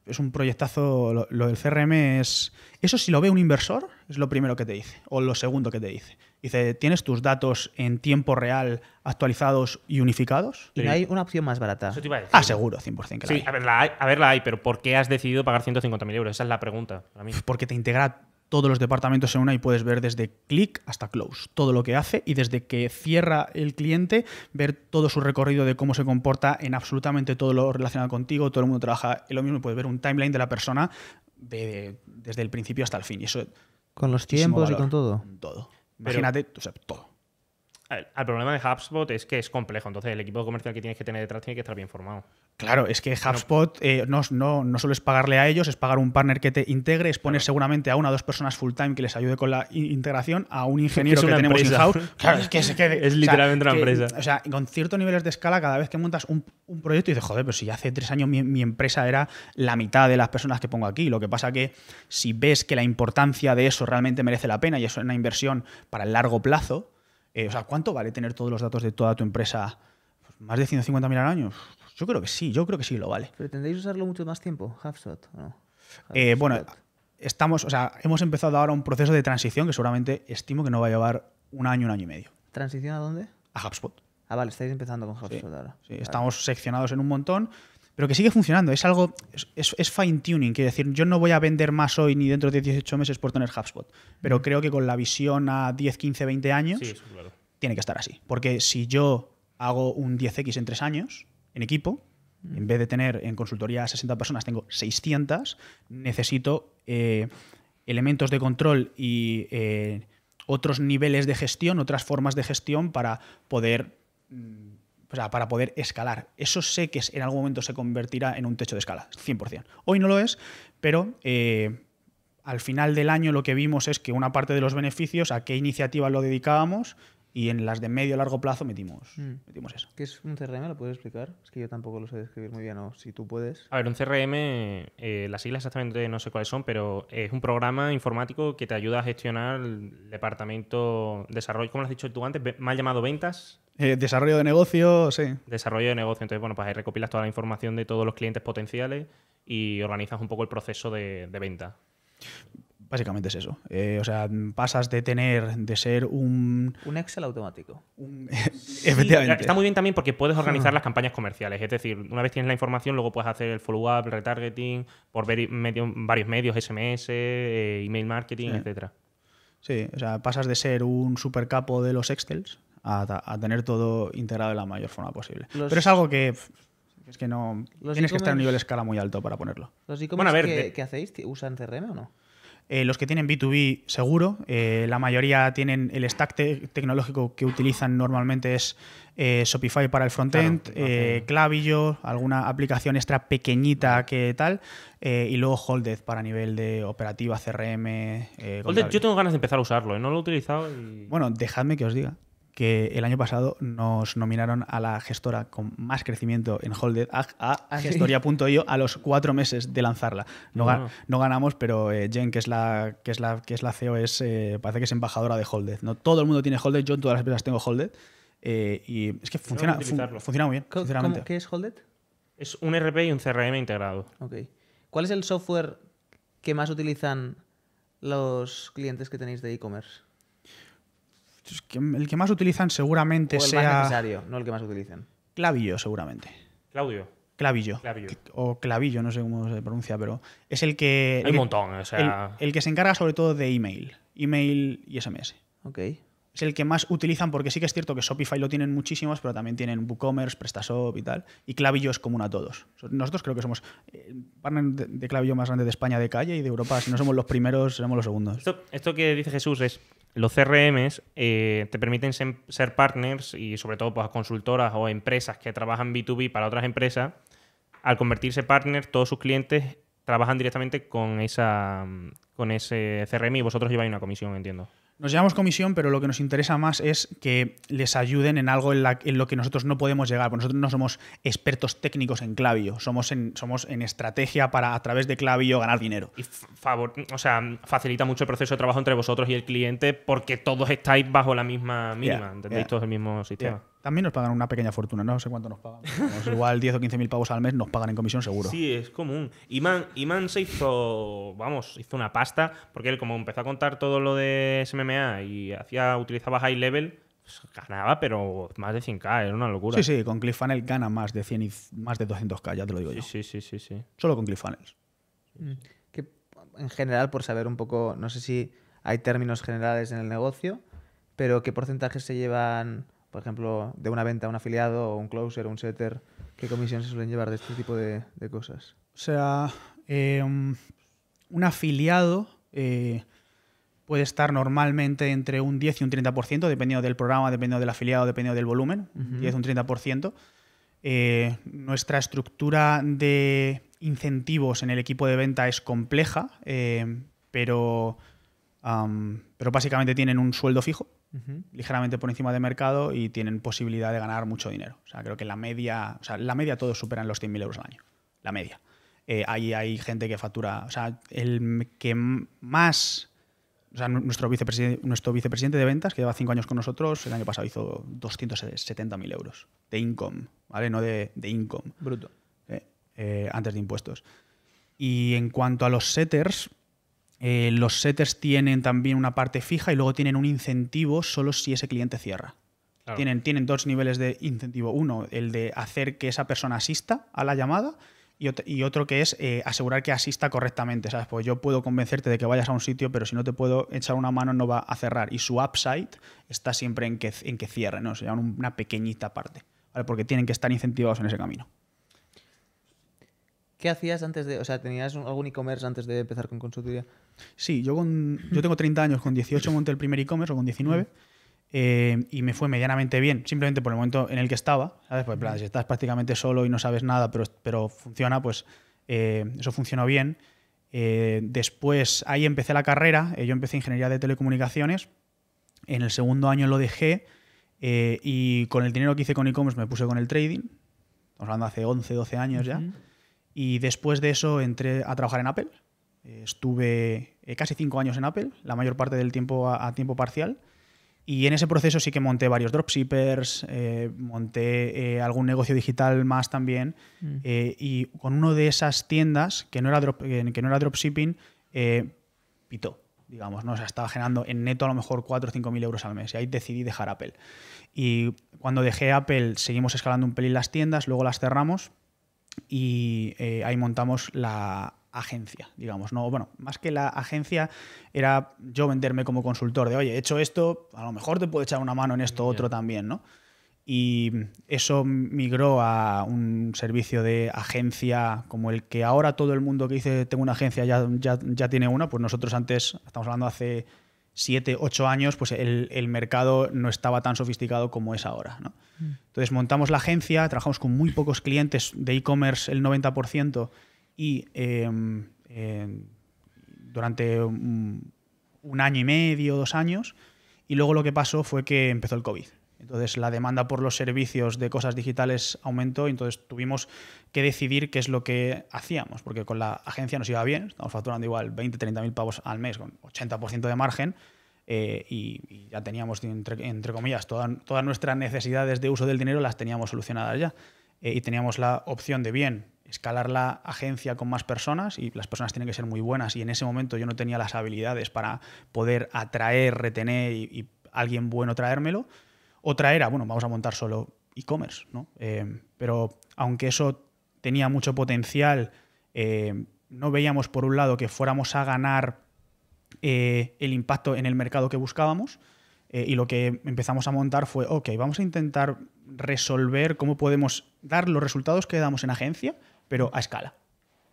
es un proyectazo. Lo, del CRM es. Eso, si lo ve un inversor, es lo primero que te dice, o lo segundo que te dice. Dice, ¿tienes tus datos en tiempo real actualizados y unificados? ¿Y hay una opción más barata? 100% ah, sí, A ver, la hay, a hay, pero ¿por qué has decidido pagar 150.000 euros? Esa es la pregunta. Para mí. Porque te integra todos los departamentos en una y puedes ver desde click hasta close todo lo que hace y desde que cierra el cliente ver todo su recorrido de cómo se comporta en absolutamente todo lo relacionado contigo, todo el mundo trabaja en lo mismo, puedes ver un timeline de la persona desde el principio hasta el fin y eso con los tiempos y con todo. Imagínate, o todo el, problema de HubSpot es que es complejo, entonces el equipo comercial que tienes que tener detrás tiene que estar bien formado. Claro, es que HubSpot eh, no, no, no, solo es pagarle a ellos, es pagar un partner que te integre, es poner seguramente a una o dos personas full time que les ayude con la integración, a un ingeniero que, tenemos house Claro, es que se quede. es literalmente una empresa. o sea, con ciertos niveles de escala, cada vez que montas un, proyecto y dices, joder, pero si hace tres años mi, empresa era la mitad de las personas que pongo aquí. Lo que pasa que si ves que la importancia de eso realmente merece la pena y eso es una inversión para el largo plazo, eh, o sea, ¿cuánto vale tener todos los datos de toda tu empresa? Pues, ¿Más de 150.000 al año? yo creo que sí, yo creo que sí lo vale. ¿Pretendéis usarlo mucho más tiempo, HubSpot? no? Eh, bueno, estamos, o sea, hemos empezado ahora un proceso de transición que seguramente estimo que no va a llevar un año, un año y medio. ¿Transición a dónde? A HubSpot. Ah, vale, estáis empezando con HubSpot ahora. Sí, estamos seccionados en un montón pero que sigue funcionando. Es algo, es, fine-tuning, quiero decir, yo no voy a vender más hoy ni dentro de 18 meses por tener HubSpot, pero creo que con la visión a 10, 15, 20 años, tiene que estar así. Porque si yo hago un 10X en 3 años, en equipo, en vez de tener en consultoría 60 personas, tengo 600, necesito eh, elementos de control y eh, otros niveles de gestión, otras formas de gestión para poder... Mm, o sea, para poder escalar. Eso sé que en algún momento se convertirá en un techo de escala, 100%. Hoy no lo es, pero eh, al final del año lo que vimos es que una parte de los beneficios, a qué iniciativa lo dedicábamos, y en las de medio a largo plazo metimos, mm. metimos eso. ¿Qué es un CRM? ¿Lo puedes explicar? Es que yo tampoco lo sé describir muy bien, o si tú puedes. A ver, un CRM, eh, las siglas exactamente no sé cuáles son, pero es un programa informático que te ayuda a gestionar el departamento desarrollo, como lo has dicho tú antes, mal llamado ventas, eh, desarrollo de negocio, sí. Desarrollo de negocio. Entonces, bueno, pues ahí recopilas toda la información de todos los clientes potenciales y organizas un poco el proceso de, venta. Básicamente es eso. Eh, o sea, pasas de tener, de ser un. Un Excel automático. Efectivamente. Está muy bien también porque puedes organizar ah. las campañas comerciales. Es decir, una vez tienes la información, luego puedes hacer el follow-up, el retargeting, por medio, varios medios, SMS, eh, email marketing, etcétera. Sí, o sea, pasas de ser un capo de los Excels a, tener todo integrado de la mayor forma posible. Pero es algo que es que no. tienes que estar a un nivel de escala muy alto para ponerlo. ¿Los bueno, a ver, que, hacéis usan CRM o no? Eh, los que tienen B2B, seguro. Eh, la mayoría tienen el stack tecnológico que utilizan normalmente es eh, Shopify para el frontend, Clavillo, alguna aplicación extra pequeñita que tal, y luego Holded para nivel de operativa, CRM. yo tengo ganas de empezar a usarlo, no lo he utilizado. Bueno, dejadme que os diga que el año pasado nos nominaron a la gestora con más crecimiento en Holded, a, ah, gestoria.io, a los cuatro meses de lanzarla. No, ah. ganamos, pero eh, Jen, que es, la, que, es la, que es la CEO, es, eh, parece que es embajadora de Holded. ¿no? Todo el mundo tiene Holded, yo en todas las empresas tengo Holded. Eh, y es que funciona, funciona muy bien. ¿Qué es Holded? Es un RP y un CRM integrado. ¿Cuál es el software que más utilizan los clientes que tenéis de e-commerce? Pues el que más utilizan seguramente el sea. Más necesario, no el que más utilizan. Clavillo, seguramente. Claudio. Clavillo. O clavillo, no sé cómo se pronuncia, pero es el que. un montón, o sea... el, que se encarga sobre todo de email. Email y SMS. Ok es el que más utilizan porque sí que es cierto que Shopify lo tienen muchísimos, pero también tienen WooCommerce, PrestaShop y tal. Y Clavillo es común a todos. Nosotros creo que somos el eh, partner de Clavillo más grande de España de calle y de Europa. Si no somos los primeros, seremos los segundos. Esto, que dice Jesús es, los CRMs eh, te permiten ser, partners y sobre todo pues, consultoras o empresas que trabajan B2B para otras empresas. Al convertirse partner, todos sus clientes trabajan directamente con, esa, con ese CRM y vosotros lleváis una comisión, entiendo. Nos llamamos comisión, pero lo que nos interesa más es que les ayuden en algo en, lo que nosotros no podemos llegar. Porque nosotros no somos expertos técnicos en clavio, somos en, somos en estrategia para a través de clavio ganar dinero. Y favor, o sea, facilita mucho el proceso de trabajo entre vosotros y el cliente porque todos estáis bajo la misma mínima, entendéis todos el mismo sistema. También nos pagan una pequeña fortuna, no sé cuánto nos pagan. igual 10 o 15 mil pavos al mes nos pagan en comisión seguro. Sí, es común. Iman, Iman se hizo, vamos, hizo una pasta, porque él como empezó a contar todo lo de SMMA y hacía, utilizaba high level, pues ganaba, pero más de 100k, era una locura. Sí, sí, con ClickFunnels gana más de 100 y más de 200k, ya te lo digo sí, yo. Sí, sí, sí, sí. Solo con ClickFunnels. Mm, que en general, por saber un poco, no sé si hay términos generales en el negocio, pero ¿qué porcentaje se llevan por ejemplo, de una venta a un afiliado o un closer o un setter? ¿Qué comisiones se suelen llevar de este tipo de, cosas? O sea, em, un afiliado eh, puede estar normalmente entre un 10 y un 30%, dependiendo del programa, dependiendo del afiliado, dependiendo del volumen, 10 -huh. un 30%. Eh, nuestra estructura de incentivos en el equipo de venta es compleja, eh, pero pero básicamente tienen un sueldo fijo, ligeramente por encima de mercado y tienen posibilidad de ganar mucho dinero. O sea, creo que la media, o sea, la media todos superan los 100.000 euros al año, la media. Eh, ahí hay gente que factura, o sea, el que más, o sea, nuestro vicepresidente, nuestro vicepresidente de ventas, que lleva cinco años con nosotros, el año pasado hizo 270.000 euros de income, ¿vale? No de, de income. Bruto. Eh, eh, antes de impuestos. Y en cuanto a los setters, eh, los setters tienen también una parte fija y luego tienen un incentivo solo si ese cliente cierra. Tienen, tienen dos niveles de incentivo. Uno, el de hacer que esa persona asista a la llamada y, otro que es eh, asegurar que asista correctamente, ¿sabes? Pues yo puedo convencerte de que vayas a un sitio, pero si no te puedo echar una mano no va a cerrar. Y su upside está siempre en que, en cierre, ¿no? O sea, una pequeñita parte, Porque tienen que estar incentivados en ese camino. ¿Qué hacías antes de.? O sea, ¿tenías algún e-commerce antes de empezar con consultoría? Sí, yo, con, yo tengo 30 años, con 18 monté el primer e-commerce o con 19. Eh, y me fue medianamente bien, simplemente por el momento en el que estaba. ¿sabes? Pues, plan, si estás prácticamente solo y no sabes nada, pero, pero funciona, pues eh, eso funcionó bien. Eh, después ahí empecé la carrera, yo empecé ingeniería de telecomunicaciones. En el segundo año lo dejé y con el dinero que hice con e-commerce me puse con el trading. Estamos hablando hace 11, 12 años ya. Y después de eso entré a trabajar en Apple. Eh, estuve eh, casi cinco años en Apple, la mayor parte del tiempo a, tiempo parcial. Y en ese proceso sí que monté varios dropshippers, eh, monté algún negocio digital más también. Mm. y con una de esas tiendas, que no era, que no era dropshipping, pitó, digamos, ¿no? O estaba generando en neto a lo mejor 4 o 5 mil euros al mes. Y ahí decidí dejar Apple. Y cuando dejé Apple, seguimos escalando un pelín las tiendas, luego las cerramos y eh, ahí montamos la agencia, digamos, no, bueno, más que la agencia era yo venderme como consultor de, oye, he hecho esto, a lo mejor te puedo echar una mano en esto otro también, ¿no? Y eso migró a un servicio de agencia como el que ahora todo el mundo que dice tengo una agencia ya, ya, ya tiene una, pues nosotros antes, estamos hablando hace siete, ocho años, pues el, mercado no estaba tan sofisticado como es ahora. Mm. Entonces montamos la agencia, trabajamos con muy pocos clientes de e-commerce, el 90%, y em, em, durante un, un año y medio, dos años, y luego lo que pasó fue que empezó el COVID. Entonces la demanda por los servicios de cosas digitales aumentó y entonces tuvimos que decidir qué es lo que hacíamos, porque con la agencia nos iba bien, estamos facturando igual 20, 30 mil pavos al mes con 80% de margen. Eh, y, ya teníamos, entre, comillas, todas nuestras necesidades de uso del dinero las teníamos solucionadas ya. Eh, y teníamos la opción de bien escalar la agencia con más personas y las personas tienen que ser muy buenas y en ese momento yo no tenía las habilidades para poder atraer, retener y alguien bueno traérmelo otra era, bueno, vamos a montar solo e-commerce, ¿no? Eh, pero aunque eso tenía mucho potencial, eh, no veíamos por un lado que fuéramos a ganar eh, el impacto en el mercado que buscábamos. y lo que empezamos a montar fue, ok, vamos a intentar resolver cómo podemos dar los resultados que damos en agencia, pero a escala.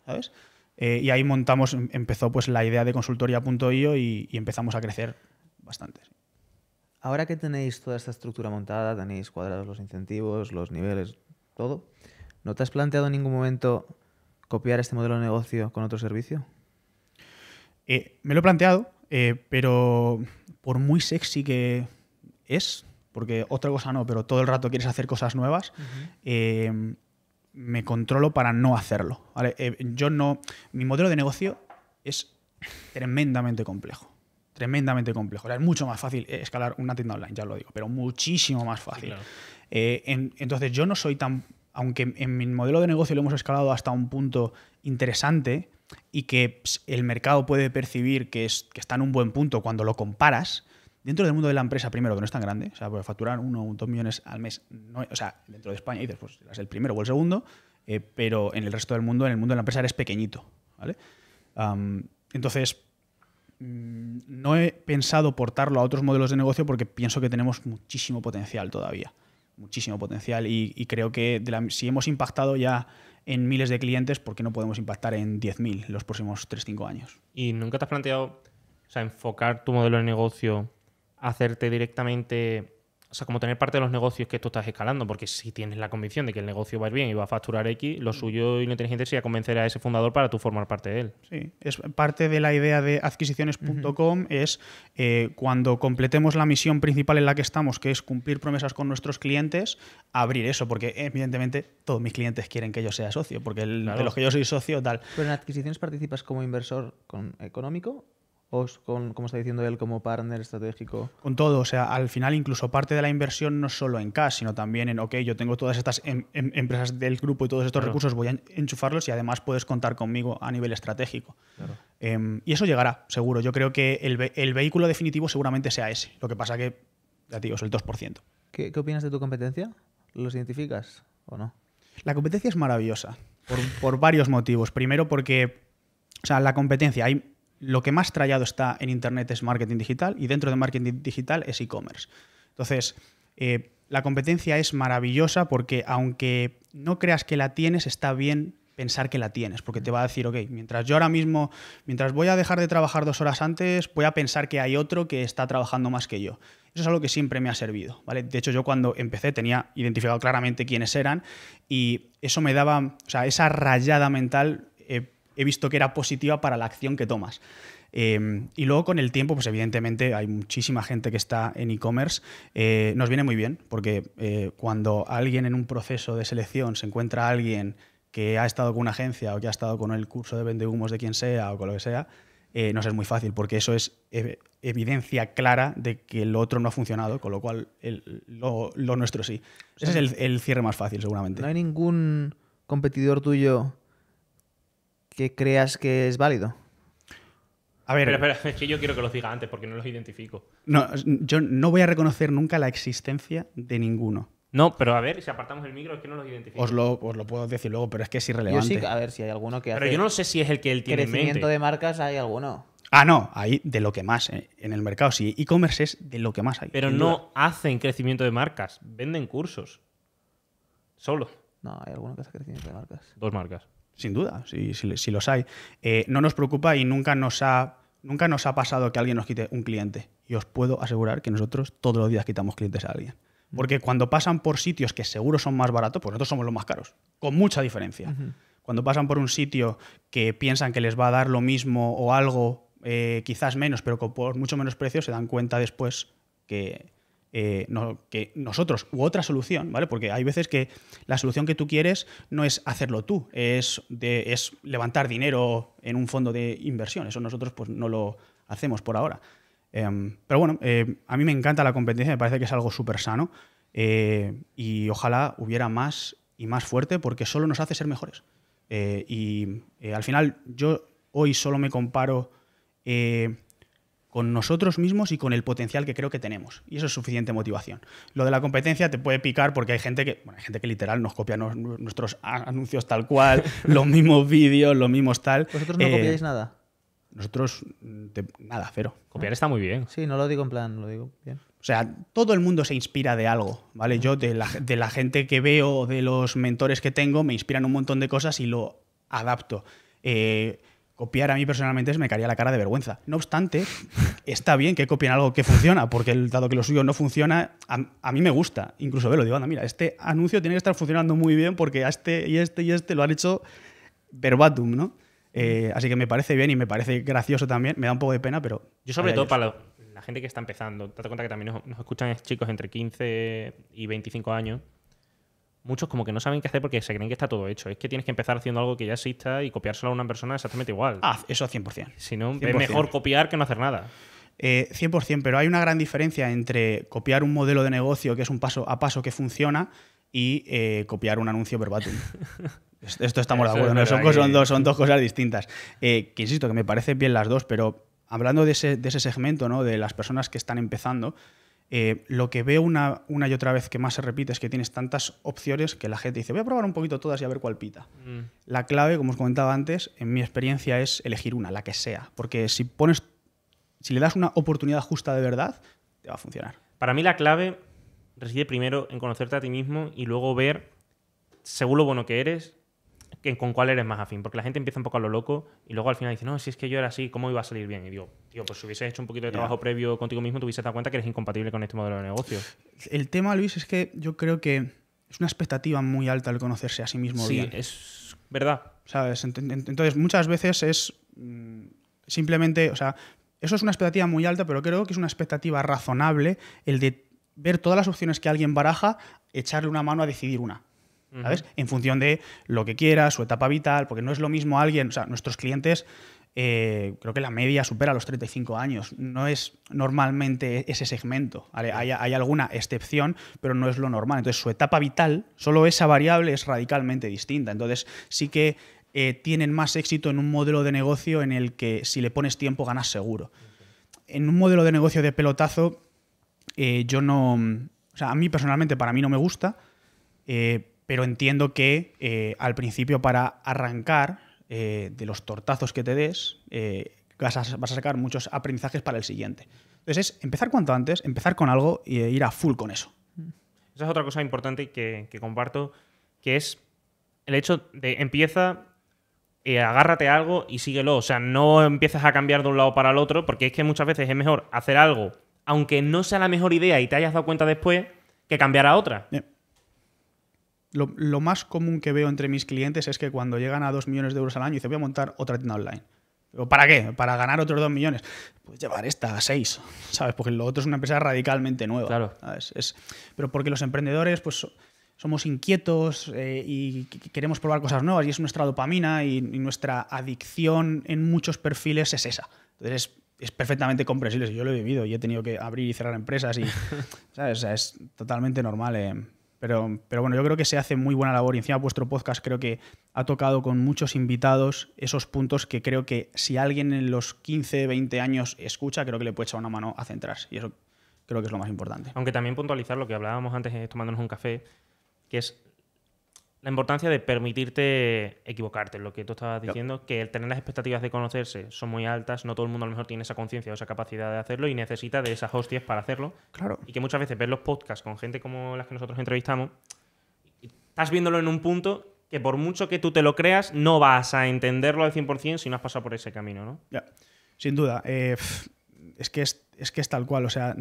¿Sabes? y ahí montamos, em, empezó pues la idea de consultoría.io y, y, empezamos a crecer bastante. Ahora que tenéis toda esta estructura montada, tenéis cuadrados los incentivos, los niveles, todo, ¿no te has planteado en ningún momento copiar este modelo de negocio con otro servicio? Eh, me lo he planteado, eh, pero por muy sexy que es, porque otra cosa no, pero todo el rato quieres hacer cosas nuevas, eh, me controlo para no hacerlo. yo no. Mi modelo de negocio es tremendamente complejo tremendamente complejo. es mucho más fácil eh, escalar una tienda online, ya lo digo, pero muchísimo más fácil. Eh, entonces yo no soy tan, aunque en mi modelo de negocio lo hemos escalado hasta un punto interesante y que pues, el mercado puede percibir que, es, está en un buen punto cuando lo comparas, dentro del mundo de la empresa, primero, que no es tan grande, o sea, puede facturar uno o dos millones al mes, o sea, dentro de España dices, pues eres el primero o el segundo, eh, pero en el resto del mundo, en el mundo de la empresa, eres pequeñito, ¿vale? entonces, Mm, no he pensado portarlo a otros modelos de negocio porque pienso que tenemos muchísimo potencial todavía. Muchísimo potencial. Y, creo que si hemos impactado ya en miles de clientes, ¿por qué no podemos impactar en 10.000 los próximos 3-5 años? ¿Y nunca te has planteado enfocar tu modelo de negocio, hacerte directamente o sea, como tener parte de los negocios que tú estás escalando, porque si tienes la convicción de que el negocio va bien y va a facturar X, lo mm. suyo y lo inteligente sería convencer a ese fundador para tú formar parte de él. Sí, es parte de la idea de adquisiciones.com es eh, cuando completemos la misión principal en la que estamos, que es cumplir promesas con nuestros clientes, abrir eso, porque evidentemente todos mis clientes quieren que yo sea socio, porque el, de los que yo soy socio, tal. Pero en adquisiciones participas como inversor económico os con, como está diciendo él, como partner estratégico? Con todo, o sea, al final incluso parte de la inversión no solo en cash, sino también en, ok, yo tengo todas estas em, em, empresas del grupo y todos estos recursos, voy a enchufarlos y además puedes contar conmigo a nivel estratégico. Em, y eso llegará, seguro. Yo creo que el, vehículo definitivo seguramente sea ese. Lo que pasa que, ya te digo, es el 2%. ¿Qué, opinas de tu competencia? ¿Los identificas o no? La competencia es maravillosa, por, por varios motivos. Primero porque, o sea, la competencia, hay lo que más trayado está en Internet es marketing digital y dentro de marketing digital es e-commerce. Entonces, eh, la competencia es maravillosa porque aunque no creas que la tienes, está bien pensar que la tienes, porque te va a decir, ok, mientras yo ahora mismo, mientras voy a dejar de trabajar dos horas antes, voy a pensar que hay otro que está trabajando más que yo. Eso es algo que siempre me ha servido, ¿vale? De hecho, yo cuando empecé tenía identificado claramente quiénes eran y eso me daba, o sea, esa rayada mental eh, he visto que era positiva para la acción que tomas. Em, y luego con el tiempo, pues evidentemente hay muchísima gente que está en e-commerce. Eh, nos viene muy bien porque eh, cuando alguien en un proceso de selección se encuentra alguien que ha estado con una agencia o que ha estado con el curso de vendehumos de quien sea o con lo que sea, eh, no es muy fácil porque eso es evidencia clara de que el otro no ha funcionado, con lo cual lo, nuestro sí. Ese es el cierre más fácil seguramente. No hay ningún competidor tuyo que creas que es válido? A ver, es que yo quiero que los diga antes porque no los identifico. No, yo no voy a reconocer nunca la existencia de ninguno. No, pero a ver, si apartamos el micro es que no los identifico. Os lo, puedo decir luego, pero es que es irrelevante. a ver si hay alguno que hace. Pero yo no sé si es el que él tiene Crecimiento en mente. de marcas hay alguno. Ah, no, hay de lo que más eh, en el mercado. Sí, e-commerce es de lo que más hay. Pero no hacen crecimiento de marcas, venden cursos. Solo. No, hay alguno que hace crecimiento de marcas. Dos marcas sin duda, si, los hay. Eh, no nos preocupa y nunca nos, ha, nunca nos ha pasado que alguien nos quite un cliente. Y os puedo asegurar que nosotros todos los días quitamos clientes a alguien. Porque cuando pasan por sitios que seguro son más baratos, pues nosotros somos los más caros, con mucha diferencia. Cuando pasan por un sitio que piensan que les va a dar lo mismo o algo, eh, quizás menos, pero con por mucho menos precio, se dan cuenta después que, eh, que nosotros u otra solución, ¿vale? Porque hay veces que la solución que tú quieres no es hacerlo tú, es, es levantar dinero en un fondo de inversión. Eso nosotros pues, no lo hacemos por ahora. Em, pero bueno, eh, a mí me encanta la competencia, me parece que es algo súper sano eh, y ojalá hubiera más y más fuerte porque solo nos hace ser mejores. y al final yo hoy solo me comparo con nosotros mismos y con el potencial que creo que tenemos. Y eso es suficiente motivación. Lo de la competencia te puede picar porque hay gente que, bueno, hay gente que literal nos copia nuestros anuncios tal cual, los mismos vídeos, los mismos tal. ¿Vosotros no eh, copiáis nada? Nosotros, mm, nada, cero. Copiar está muy bien. Sí, no lo digo en plan, lo digo bien. O sea, todo el mundo se inspira de algo, ¿vale? Yo de la, de la gente que veo, de los mentores que tengo, me inspiran un montón de cosas y lo adapto. Eh, copiar a mí personalmente me caería la cara de vergüenza. No obstante, está bien que copien algo que funciona, porque dado que lo suyo no funciona, a, mí me gusta. Incluso veo, digo, anda, mira, este anuncio tiene que estar funcionando muy bien porque a este y este y este lo han hecho verbatim, ¿no? Eh, así que me parece bien y me parece gracioso también. Me da un poco de pena, pero... Yo sobre todo para la gente que está empezando, date cuenta que también nos escuchan eh, chicos entre 15 y 25 años muchos como que no saben qué hacer porque se creen que está todo hecho. Es que tienes que empezar haciendo algo que ya exista y copiárselo a una persona exactamente igual. Ah, eso 100%. Si no, es mejor copiar que no hacer nada. Eh, 100%, pero hay una gran diferencia entre copiar un modelo de negocio que es un paso a paso que funciona y eh, copiar un anuncio verbatim. Esto estamos de acuerdo, son, dos, cosas distintas. Eh, que insisto, que me parecen bien las dos, pero hablando de ese, de ese segmento, ¿no? de las personas que están empezando, eh, lo que veo una, una, y otra vez que más se repite es que tienes tantas opciones que la gente dice, voy a probar un poquito todas y a ver cuál pita. Mm. La clave, como os comentaba antes, en mi experiencia es elegir una, la que sea, porque si pones, si le das una oportunidad justa de verdad, te va a funcionar. Para mí la clave reside primero en conocerte a ti mismo y luego ver, según lo bueno que eres, con cuál eres más afín, porque la gente empieza un poco a lo loco y luego al final dice, no, si es que yo era así, ¿cómo iba a salir bien? Y digo, tío, pues si hubieses hecho un poquito de trabajo previo contigo mismo, te hubieses dado cuenta que eres incompatible con este modelo de negocio. El tema, Luis, es que yo creo que es una expectativa muy alta el conocerse a sí mismo bien. Sí, es verdad. ¿Sabes? Entonces, muchas veces es mm, simplemente, o sea, eso es una expectativa muy alta, pero creo que es una expectativa razonable el de ver todas las opciones que alguien baraja, echarle una mano a decidir una. En función de lo que quiera, su etapa vital, porque no es lo mismo alguien, o sea, nuestros clientes, eh, creo que la media supera los 35 años, no es normalmente ese segmento, hay, alguna excepción, pero no es lo normal, entonces su etapa vital, solo esa variable es radicalmente distinta, entonces sí que eh, tienen más éxito en un modelo de negocio en el que si le pones tiempo ganas seguro. En un modelo de negocio de pelotazo, eh, yo no, o sea, a mí personalmente para mí no me gusta. Eh, pero entiendo que eh, al principio para arrancar eh, de los tortazos que te des, eh, vas, a, sacar muchos aprendizajes para el siguiente. Entonces es empezar cuanto antes, empezar con algo y ir a full con eso. Esa es otra cosa importante que, comparto, que es el hecho de empieza, agárrate a algo y síguelo. O sea, no empiezas a cambiar de un lado para el otro, porque es que muchas veces es mejor hacer algo, aunque no sea la mejor idea y te hayas dado cuenta después, que cambiar a otra. Lo, más común que veo entre mis clientes es que cuando llegan a 2 millones de euros al año, dicen, voy a montar otra tienda online. ¿Pero ¿Para qué? ¿Para ganar otros 2 millones? Pues llevar esta a 6, ¿sabes? Porque lo otro es una empresa radicalmente nueva. Claro. Es, pero porque los emprendedores, pues somos inquietos eh, y queremos probar cosas nuevas y es nuestra dopamina y, nuestra adicción en muchos perfiles es esa. Entonces es, perfectamente comprensible, yo lo he vivido y he tenido que abrir y cerrar empresas y ¿sabes? O sea, es totalmente normal. Eh, pero, bueno, yo creo que se hace muy buena labor y encima vuestro podcast creo que ha tocado con muchos invitados esos puntos que creo que si alguien en los 15, 20 años escucha, creo que le puede echar una mano a centrarse. Y eso creo que es lo más importante. Aunque también puntualizar lo que hablábamos antes eh, tomándonos un café, que es la importancia de permitirte equivocarte, lo que tú estabas diciendo, que el tener las expectativas de conocerse son muy altas, no todo el mundo a lo mejor tiene esa conciencia o esa capacidad de hacerlo y necesita de esas hostias para hacerlo. Claro. Y que muchas veces ver los podcasts con gente como las que nosotros entrevistamos, estás viéndolo en un punto que por mucho que tú te lo creas, no vas a entenderlo al 100% si no has pasado por ese camino, ¿no? Ya, sin duda. Eh, es, que es, es que es tal cual, o sea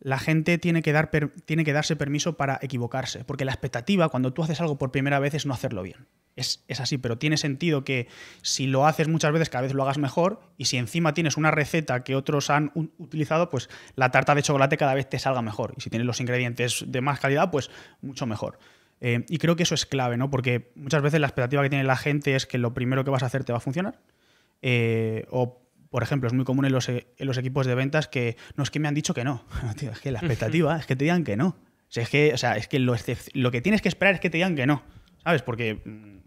la gente tiene que, dar, tiene que darse permiso para equivocarse, porque la expectativa cuando tú haces algo por primera vez es no hacerlo bien. Es, así, pero tiene sentido que si lo haces muchas veces, cada vez lo hagas mejor, y si encima tienes una receta que otros han utilizado, pues la tarta de chocolate cada vez te salga mejor, y si tienes los ingredientes de más calidad, pues mucho mejor. Eh, y creo que eso es clave, ¿no? Porque muchas veces la expectativa que tiene la gente es que lo primero que vas a hacer te va a funcionar, eh, o por ejemplo, es muy común eh, en los, equipos de ventas que no es que me han dicho que no. es que la expectativa es que te digan que no. O sea, es que, o sea, es que lo, que tienes que esperar es que te digan que no. ¿Sabes? Porque mm,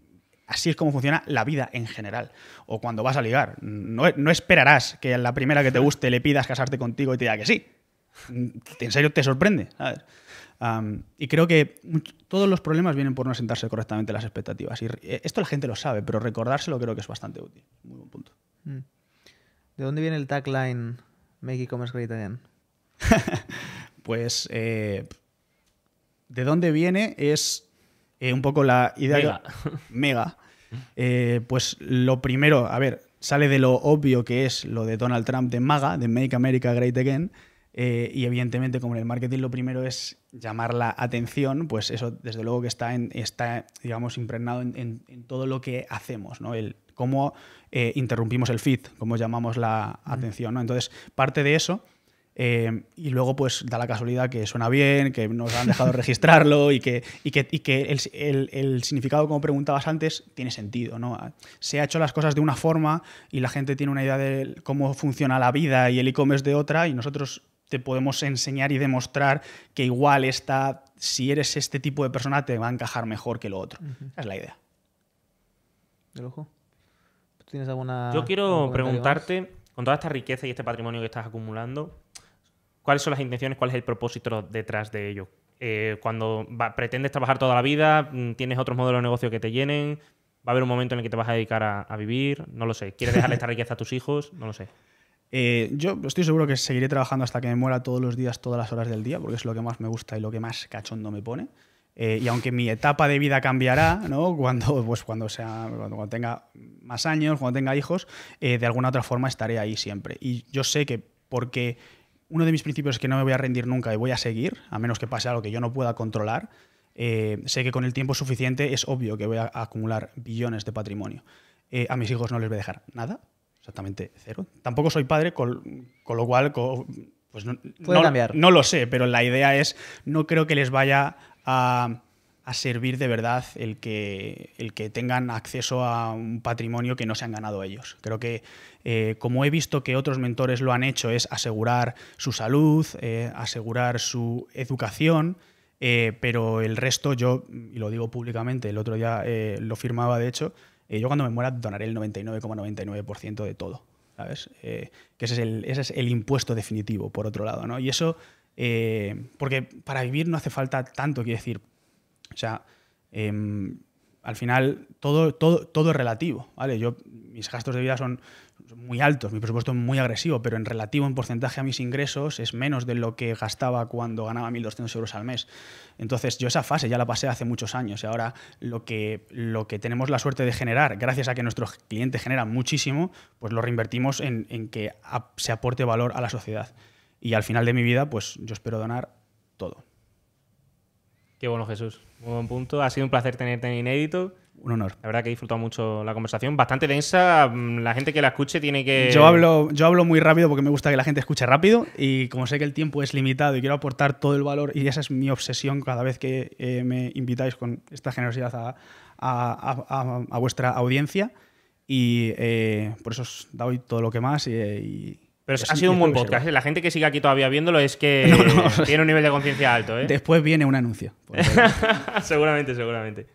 así es como funciona la vida en general. O cuando vas a ligar. No, esperarás que a la primera que te guste le pidas casarte contigo y te diga que sí. Mm, en serio te sorprende. y creo que todos los problemas vienen por no sentarse correctamente las expectativas. Y esto la gente lo sabe, pero recordárselo creo que es bastante útil. Muy buen punto. Mm. ¿De dónde viene el tagline Make e-commerce great again? pues eh, de dónde viene es eh, un poco la idea mega. Eh, pues lo primero, a ver, sale de lo obvio que es lo de Donald Trump de MAGA, de Make America Great Again. y evidentemente, como en el marketing lo primero es llamar la atención, pues eso desde luego que está, en, está digamos, impregnado en, en todo lo que hacemos, ¿no? El cómo eh, interrumpimos el feed, cómo llamamos la atención. ¿no? Entonces, parte de eso. Eh, y luego, pues da la casualidad que suena bien, que nos han dejado registrarlo y que, y que, el, significado, como preguntabas antes, tiene sentido. ¿no? Se ha hecho las cosas de una forma y la gente tiene una idea de cómo funciona la vida y el e-commerce de otra, y nosotros te podemos enseñar y demostrar que igual esta, si eres este tipo de persona, te va a encajar mejor que lo otro. es la idea. ¿De ojo. Yo quiero preguntarte, con toda esta riqueza y este patrimonio que estás acumulando, ¿cuáles son las intenciones, cuál es el propósito detrás de ello? Eh, cuando pretendes trabajar toda la vida, mm, tienes otros modelos de negocio que te llenen, va a haber un momento en el que te vas a dedicar a, vivir, no lo sé. ¿Quieres dejarle esta riqueza a tus hijos? No lo sé. Eh, yo estoy seguro que seguiré trabajando hasta que me muera todos los días, todas las horas del día, porque es lo que más me gusta y lo que más cachondo me pone. Eh, y aunque mi etapa de vida cambiará, cuando, pues, cuando, sea, cuando, tenga más años, cuando tenga hijos, eh, de alguna otra forma estaré ahí siempre. Y yo sé que porque uno de mis principios es que no me voy a rendir nunca y voy a seguir, a menos que pase algo que yo no pueda controlar, eh, sé que con el tiempo suficiente es obvio que voy a acumular billones de patrimonio. a mis hijos no les voy a dejar nada, exactamente cero. Tampoco soy padre, con, lo cual... pues cambiar. no lo sé, pero la idea es, no creo que les vaya a, servir de verdad el que, el que tengan acceso a un patrimonio que no se han ganado ellos. Creo que, eh, como he visto que otros mentores lo han hecho, es asegurar su salud, eh, asegurar su educación, eh, pero el resto, yo, y lo digo públicamente, el otro día lo firmaba de hecho, yo cuando me muera donaré el 99,99% de todo, ¿sabes? que ese es, el, ese es el impuesto definitivo, por otro lado, ¿no? Y eso eh, porque para vivir no hace falta tanto, quiero decir. O sea, em, al final todo, es relativo, ¿vale? Yo, mis gastos de vida son muy altos, mi presupuesto es muy agresivo, pero en relativo, en porcentaje a mis ingresos, es menos de lo que gastaba cuando ganaba 1.200 euros al mes. Entonces, yo esa fase ya la pasé hace muchos años y ahora lo que, lo que tenemos la suerte de generar, gracias a que nuestro clientes genera muchísimo, pues lo reinvertimos en que se aporte valor a la sociedad. Y al final de mi vida, pues yo espero donar todo. Qué bueno, Jesús. Muy buen punto. Ha sido un placer tenerte en inédito. Un honor. La verdad que he disfrutado mucho la conversación. Bastante densa. Mm, la gente que la escuche tiene que. Yo hablo, yo hablo muy rápido porque me gusta que la gente escuche rápido. Y como sé que el tiempo es limitado y quiero aportar todo el valor, y esa es mi obsesión cada vez que eh, me invitáis con esta generosidad a, a, a, vuestra audiencia. Y eh, por eso os doy todo lo que más. Eh, y pero ha sido un buen podcast. ¿eh? La gente que sigue aquí todavía viéndolo es que tiene un nivel de conciencia alto. ¿eh? Después viene un anuncio. seguramente, seguramente.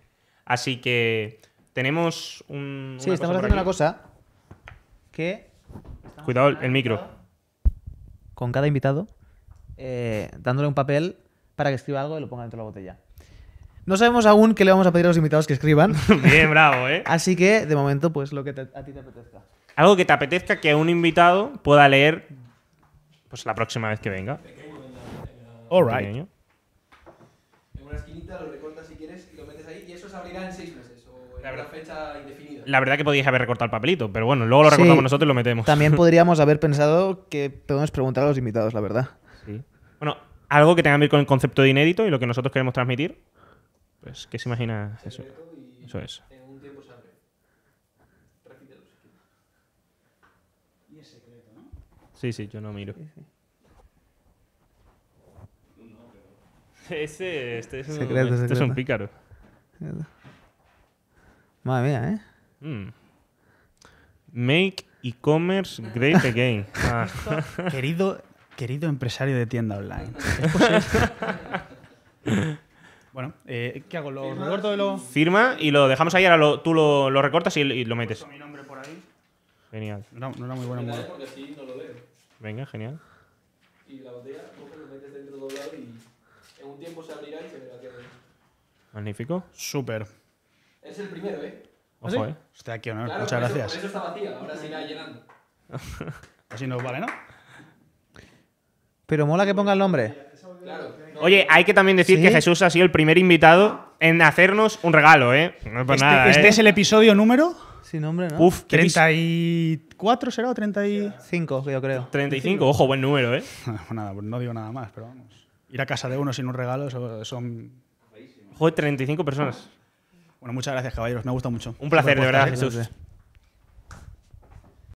Así que tenemos un. Sí, estamos haciendo una cosa que. Cuidado el micro. Con cada invitado, eh, dándole un papel para que escriba algo y lo ponga dentro de la botella. No sabemos aún qué le vamos a pedir a los invitados que escriban. Bien, bravo, ¿eh? Así que, de momento, pues lo que a ti te apetezca. Algo que te apetezca que un invitado pueda leer pues la próxima vez que venga. All right. En una esquinita lo recortas si quieres y lo metes ahí y eso se abrirá en seis meses o la verdad, fecha indefinida. La verdad que podíais haber recortado el papelito, pero bueno, luego lo recortamos nosotros y lo metemos. También podríamos haber pensado que podemos preguntar a los invitados, la verdad. Sí. Bueno, algo que tenga que ver con el concepto de inédito y lo que nosotros queremos transmitir. Pues, ¿qué se imagina eso? Eso es. Sí, sí, yo no miro. Ese, este es un, este pícaro. Madre mía, ¿eh? Mm. Make e-commerce great again. Ah. querido, querido empresario de tienda online. bueno, eh, ¿qué hago? ¿Lo recorto lo...? Firma y lo dejamos ahí, ahora tú lo, lo recortas y lo metes. Genial. No, no era muy buena moda. porque así no lo veo. Venga, genial. Y la botella, coges, lo metes dentro doblado y en un tiempo se abrirá y se verá que Magnífico. Súper. Es el primero, ¿eh? Ojo, sí? eh. Estoy aquí, honor. Claro, Muchas por eso- gracias. por eso está vacía, ahora se irá llenando. Así pues nos vale, ¿no? Pero mola que ponga el nombre. Claro. no- Oye, hay que también decir ¿Sí? que Jesús ha sido el primer invitado en hacernos un regalo, ¿eh? No es por este nada, ¿eh? este es el episodio número nombre, ¿no? Uf, 34 será o 35, yo creo. 35, ojo, buen número, ¿eh? Pues no digo nada más, pero vamos. Ir a casa de uno sin un regalo son. Joder, 35 personas. Bueno, muchas gracias, caballeros, me gusta mucho. Un placer, de verdad, Jesús.